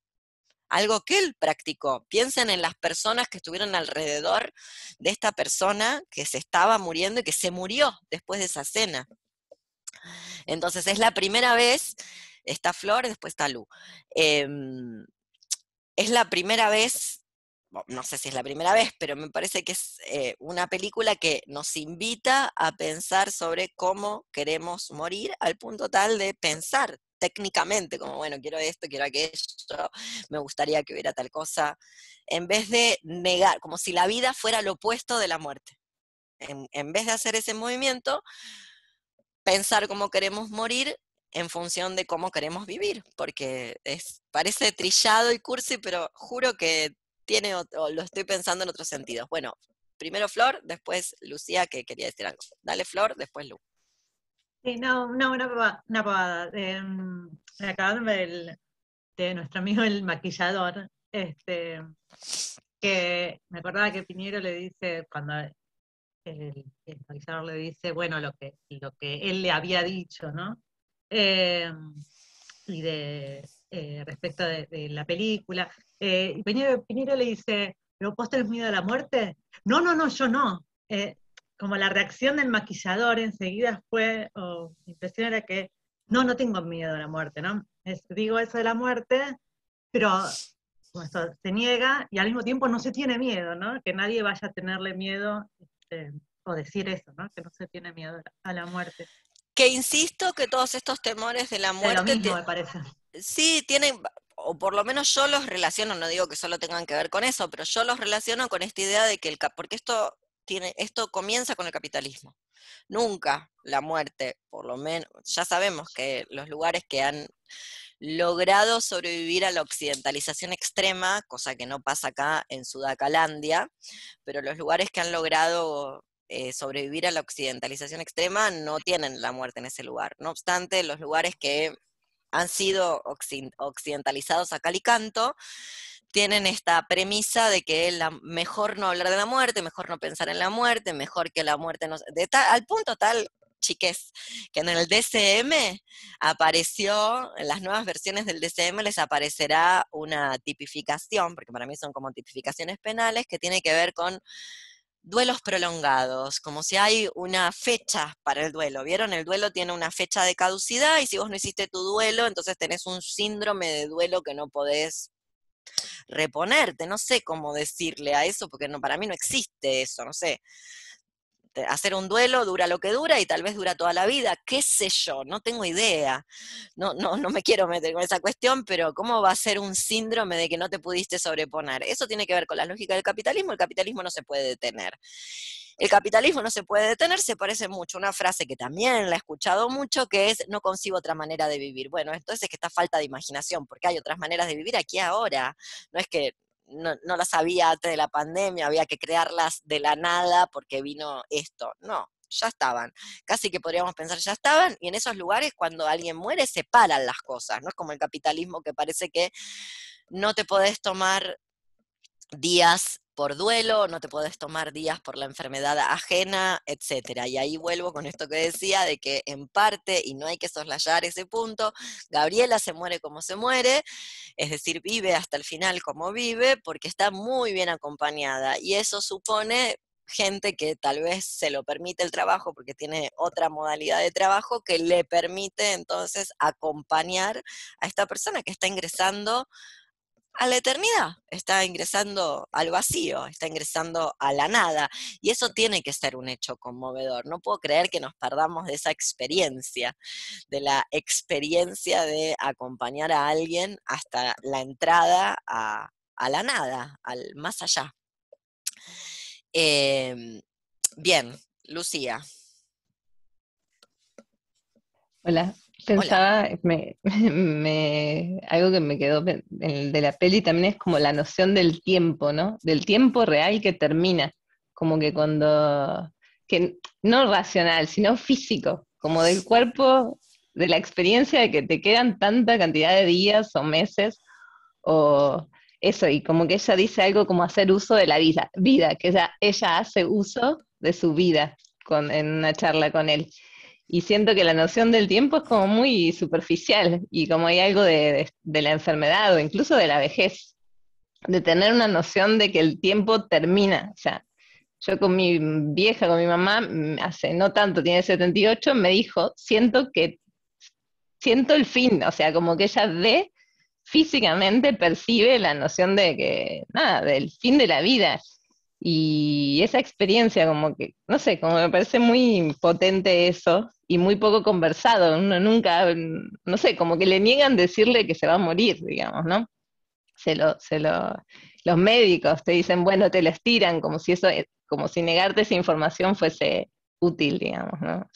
algo que él practicó. Piensen en las personas que estuvieron alrededor de esta persona que se estaba muriendo y que se murió después de esa cena. Entonces es la primera vez, está Flor, después está Lu. Em, es la primera vez no sé si es la primera vez, pero me parece que es eh, una película que nos invita a pensar sobre cómo queremos morir al punto tal de pensar técnicamente, como bueno, quiero esto, quiero aquello, me gustaría que hubiera tal cosa, en vez de negar, como si la vida fuera lo opuesto de la muerte. En, vez de hacer ese movimiento, pensar cómo queremos morir en función de cómo queremos vivir, porque es, parece trillado y cursi, pero juro que tiene otro, lo estoy pensando en otros sentidos. Bueno, primero Flor, después Lucía, que quería decir algo. Dale Flor, después Lu. Sí, no, no una, pavada. Una pavada. Eh, em, de de nuestro amigo el maquillador, este, que me acordaba que Piñero le dice, cuando el, maquillador le dice, bueno, lo que, lo que él le había dicho, ¿no? Em, y de eh, respecto de, la película. Eh, y Piñero, le dice, ¿pero vos tenés miedo a la muerte? No, no, no, yo no. Eh, como la reacción del maquillador enseguida fue, o impresión era que, no, no tengo miedo a la muerte, ¿no? digo eso de la muerte, pero se niega y al mismo tiempo no se tiene miedo, ¿no? Que nadie vaya a tenerle miedo este, o decir eso, ¿no? Que no se tiene miedo a la muerte. Que insisto que todos estos temores de la muerte... De lo mismo, me parece. Sí, tienen, o por lo menos yo los relaciono, no digo que solo tengan que ver con eso, pero yo los relaciono con esta idea de que el... Porque esto, tiene, esto comienza con el capitalismo. Nunca la muerte, por lo menos, ya sabemos que los lugares que han logrado sobrevivir a la occidentalización extrema, cosa que no pasa acá en Sudacalandia, pero los lugares que han logrado eh, sobrevivir a la occidentalización extrema no tienen la muerte en ese lugar. No obstante, los lugares que han sido occidentalizados a cal y canto tienen esta premisa de que la, mejor no hablar de la muerte, mejor no pensar en la muerte, mejor que la muerte no... De al punto tal, chiques, que en el DCM apareció, en las nuevas versiones del DCM les aparecerá una tipificación, porque para mí son como tipificaciones penales, que tiene que ver con duelos prolongados, como si hay una fecha para el duelo. ¿Vieron? El duelo tiene una fecha de caducidad y si vos no hiciste tu duelo, entonces tenés un síndrome de duelo que no podés reponerte. No sé cómo decirle a eso, porque no, para mí no existe eso, no sé. Eh, hacer un duelo dura lo que dura y tal vez dura toda la vida, qué sé yo, no tengo idea. No, no, no me quiero meter con esa cuestión, pero ¿cómo va a ser un síndrome de que no te pudiste sobreponer? Eso tiene que ver con la lógica del capitalismo, el capitalismo no se puede detener. El capitalismo no se puede detener, se parece mucho una frase que también la he escuchado mucho, que es no concibo otra manera de vivir. Bueno, entonces es que está falta de imaginación, porque hay otras maneras de vivir aquí ahora. No es que no, las había antes de la pandemia, había que crearlas de la nada porque vino esto. No, ya estaban. Casi que podríamos pensar, ya estaban, y en esos lugares cuando alguien muere se paran las cosas, ¿no? Es como el capitalismo que parece que no te podés tomar días por duelo, no te puedes tomar días por la enfermedad ajena, etc. Y ahí vuelvo con esto que decía de que en parte, y no hay que soslayar ese punto, Gabriela se muere como se muere, es decir, vive hasta el final como vive, porque está muy bien acompañada. Y eso supone gente que tal vez se lo permite el trabajo porque tiene otra modalidad de trabajo que le permite entonces acompañar a esta persona que está ingresando a la eternidad, está ingresando al vacío, está ingresando a la nada. Y eso tiene que ser un hecho conmovedor. No puedo creer que nos perdamos de esa experiencia, de la experiencia de acompañar a alguien hasta la entrada a, la nada, al más allá. Em, bien, Lucía. Hola, Pensaba, algo que me quedó de la peli también es como la noción del tiempo, ¿no? Del tiempo real que termina, como que cuando, que no racional, sino físico, como del cuerpo, de la experiencia de que te quedan tanta cantidad de días o meses, o eso, y como que ella dice algo como hacer uso de la vida, vida que ella, ella hace uso de su vida con, en una charla con él y siento que la noción del tiempo es como muy superficial y como hay algo de, la enfermedad o incluso de la vejez, de tener una noción de que el tiempo termina. O sea, yo con mi vieja, con mi mamá, mm, hace no tanto, tiene 78, me dijo, siento que, siento el fin, o sea, como que ella ve físicamente, percibe la noción de que, nada, del fin de la vida. Y esa experiencia, como que, no sé, como me parece muy potente eso, y muy poco conversado. Uno nunca, no sé, como que le niegan decirle que se va a morir, digamos, ¿no? Se lo, se lo, los médicos te dicen, bueno, te les tiran, como si eso, eh, como si negarte esa información fuese útil, digamos, ¿no?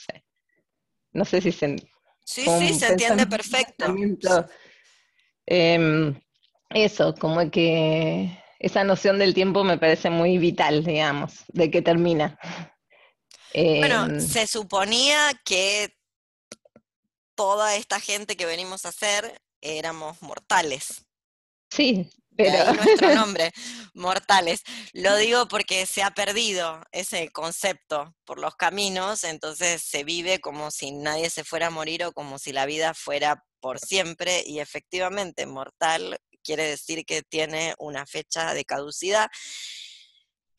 no sé si se. Sí, sí, se entiende perfecto. Em, eso, como que esa noción del tiempo me parece muy vital, digamos, de que termina bueno, em, se suponía que toda esta gente que venimos a ser éramos mortales. Sí, pero... nuestro nombre, mortales. Lo digo porque se ha perdido ese concepto por los caminos, entonces se vive como si nadie se fuera a morir o como si la vida fuera por siempre y efectivamente mortal quiere decir que tiene una fecha de caducidad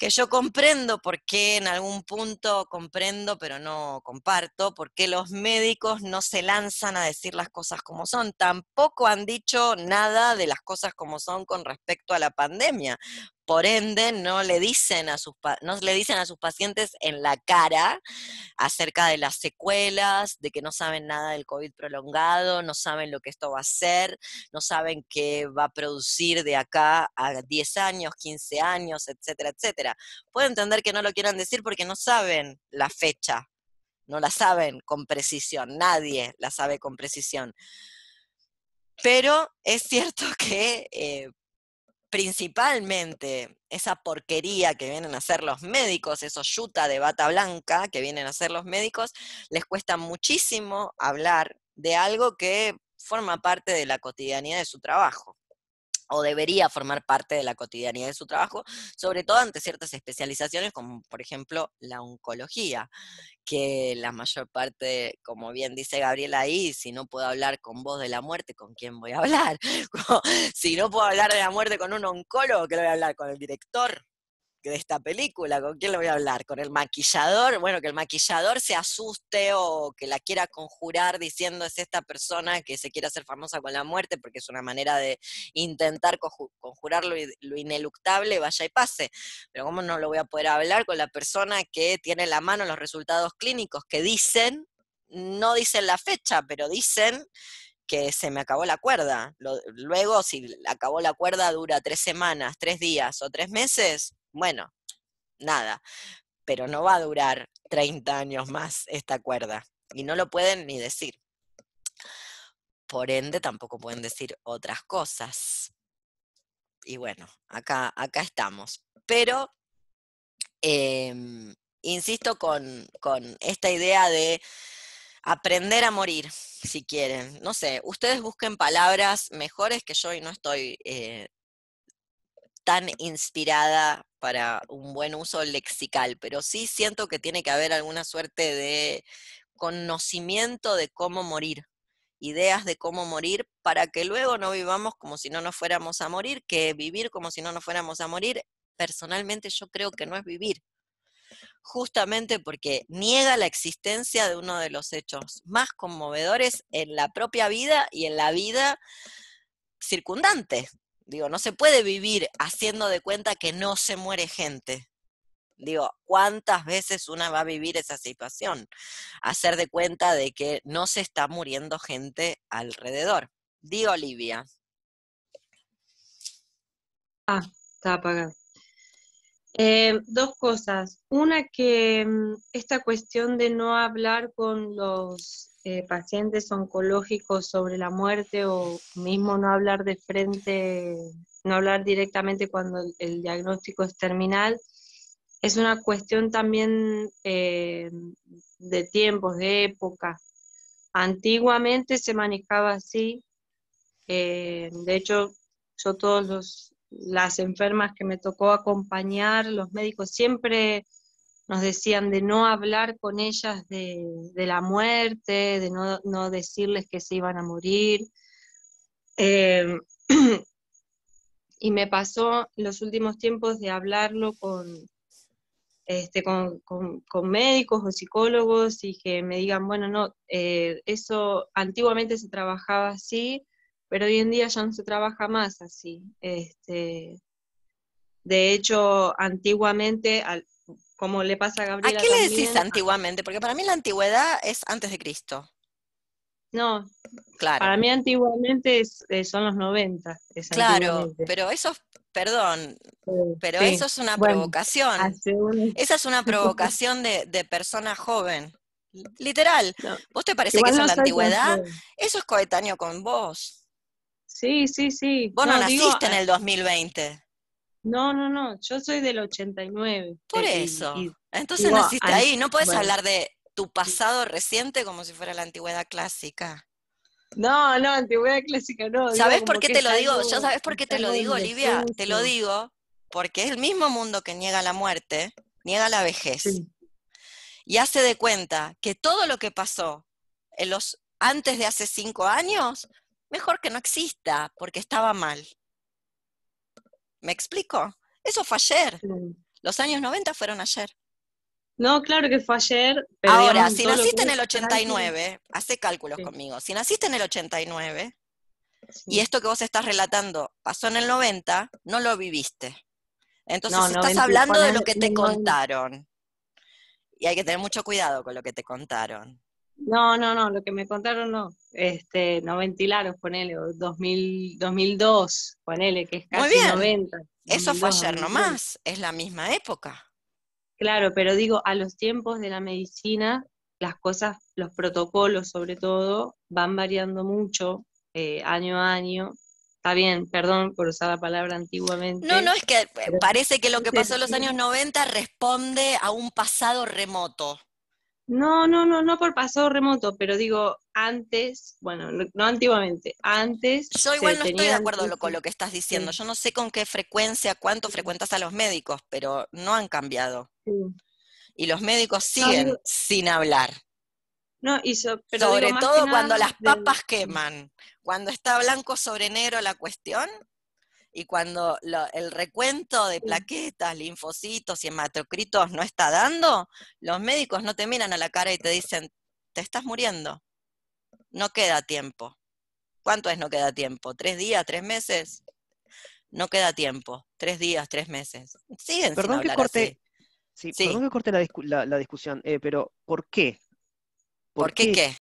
que yo comprendo por qué en algún punto comprendo, pero no comparto, por qué los médicos no se lanzan a decir las cosas como son. Tampoco han dicho nada de las cosas como son con respecto a la pandemia, por ende no le dicen a sus le dicen a sus pacientes en la cara acerca de las secuelas, de que no saben nada del COVID prolongado, no saben lo que esto va a ser, no saben qué va a producir de acá a 10 años, 15 años, etcétera, etcétera. Puedo entender que no lo quieran decir porque no saben la fecha. No la saben con precisión, nadie la sabe con precisión. Pero es cierto que eh, principalmente esa porquería que vienen a hacer los médicos, esos yuta de bata blanca que vienen a hacer los médicos, les cuesta muchísimo hablar de algo que forma parte de la cotidianidad de su trabajo o debería formar parte de la cotidianidad de su trabajo, sobre todo ante ciertas especializaciones como por ejemplo la oncología, que la mayor parte, como bien dice Gabriela ahí, si no puedo hablar con vos de la muerte, ¿con quién voy a hablar? si no puedo hablar de la muerte con un oncólogo, ¿qué le voy a hablar con el director de esta película, ¿con quién lo voy a hablar? ¿Con el maquillador? Bueno, que el maquillador se asuste o que la quiera conjurar diciendo es esta persona que se quiere hacer famosa con la muerte, porque es una manera de intentar conjurar lo, lo ineluctable, vaya y pase. Pero ¿cómo no lo voy a poder hablar con la persona que tiene la mano los resultados clínicos que dicen, no dicen la fecha, pero dicen que se me acabó la cuerda. luego, si acabó la cuerda, dura tres semanas, tres días o tres meses, bueno, nada, pero no va a durar 30 años más esta cuerda y no lo pueden ni decir. Por ende, tampoco pueden decir otras cosas. Y bueno, acá, acá estamos. Pero em, insisto con, esta idea de aprender a morir, si quieren. No sé, ustedes busquen palabras mejores que yo y no estoy eh, tan inspirada para un buen uso lexical, pero sí siento que tiene que haber alguna suerte de conocimiento de cómo morir, ideas de cómo morir, para que luego no vivamos como si no nos fuéramos a morir, que vivir como si no nos fuéramos a morir, personalmente yo creo que no es vivir, justamente porque niega la existencia de uno de los hechos más conmovedores en la propia vida y en la vida circundante, Digo, no se puede vivir haciendo de cuenta que no se muere gente. Digo, ¿cuántas veces una va a vivir esa situación? Hacer de cuenta de que no se está muriendo gente alrededor. Digo, Olivia. Ah, está apagado. Eh, dos cosas. Una que mm, esta cuestión de no hablar con los eh, pacientes oncológicos sobre la muerte o mismo no hablar de frente, no hablar directamente cuando el, diagnóstico es terminal, es una cuestión también eh, de tiempos, de época. Antiguamente se manejaba así. de hecho, yo todos los las enfermas que me tocó acompañar, los médicos siempre nos decían de no hablar con ellas de, la muerte, de no, decirles que se iban a morir. Em, y me pasó los últimos tiempos de hablarlo este, con, médicos o psicólogos y que me digan, bueno, no, eh, eso antiguamente se trabajaba así, pero hoy en día ya no se trabaja más así. Este, de hecho, antiguamente, como le pasa a Gabriela. ¿A qué le decís antiguamente? Porque para mí la antigüedad es antes de Cristo. No, claro. Para mí antiguamente eh, son los 90. claro, pero eso, perdón, eh, pero eso es una provocación. Esa es una provocación de, persona joven. Literal. ¿Vos te parece que eso es la antigüedad? Eso es coetáneo con vos. Sí, sí, sí. Vos no, naciste en ah, el 2020. No, no, no, yo soy del 89. Por eh, eso. Entonces naciste ahí, no puedes hablar de tu pasado reciente como si fuera la antigüedad clásica. No, no, antigüedad clásica no. ¿Sabes por qué te lo digo? sabes por qué te lo digo, Olivia, te lo digo porque es el mismo mundo que niega la muerte, niega la vejez. Y hace de cuenta que todo lo que pasó en los antes de hace cinco años mejor que no exista porque estaba mal. ¿Me explico? Eso fue ayer. Los años 90 fueron ayer. No, claro que fue ayer. Ahora, si naciste en el 89, hace cálculos conmigo, si naciste en el 89 y esto que vos estás relatando pasó en el 90, no lo viviste. Entonces estás hablando de lo que te contaron. Y hay que tener mucho cuidado con lo que te contaron. No, no, no, lo que me contaron no. Este, no ventilaron, ponele, 2000, 2002, ponele, que es casi 90. Eso fue ayer nomás, es la misma época. Claro, pero digo, a los tiempos de la medicina, las cosas, los protocolos sobre todo, van variando mucho eh, año a año. Está bien, perdón por usar la palabra antiguamente. No, no, es que eh, parece que lo que pasó en los años 90 responde a un pasado remoto. No, no, no, no por pasado remoto, pero digo, antes, bueno, no, antiguamente, antes. Yo igual no estoy de acuerdo con lo que estás diciendo. Yo no sé con qué frecuencia, cuánto frecuentas a los médicos, pero no han cambiado. Y los médicos siguen sin hablar. No, hizo. pero sobre todo cuando las papas queman, cuando está blanco sobre negro la cuestión, y cuando el recuento de plaquetas, linfocitos y hematocritos no está dando, los médicos no te miran a la cara y te dicen, te estás muriendo, no queda tiempo. ¿Cuánto es no queda tiempo? ¿Tres días, tres meses? No queda tiempo, tres días, tres meses. Siguen perdón sin corte, Perdón que corte la, discusión, eh, pero ¿por qué? ¿Por qué qué?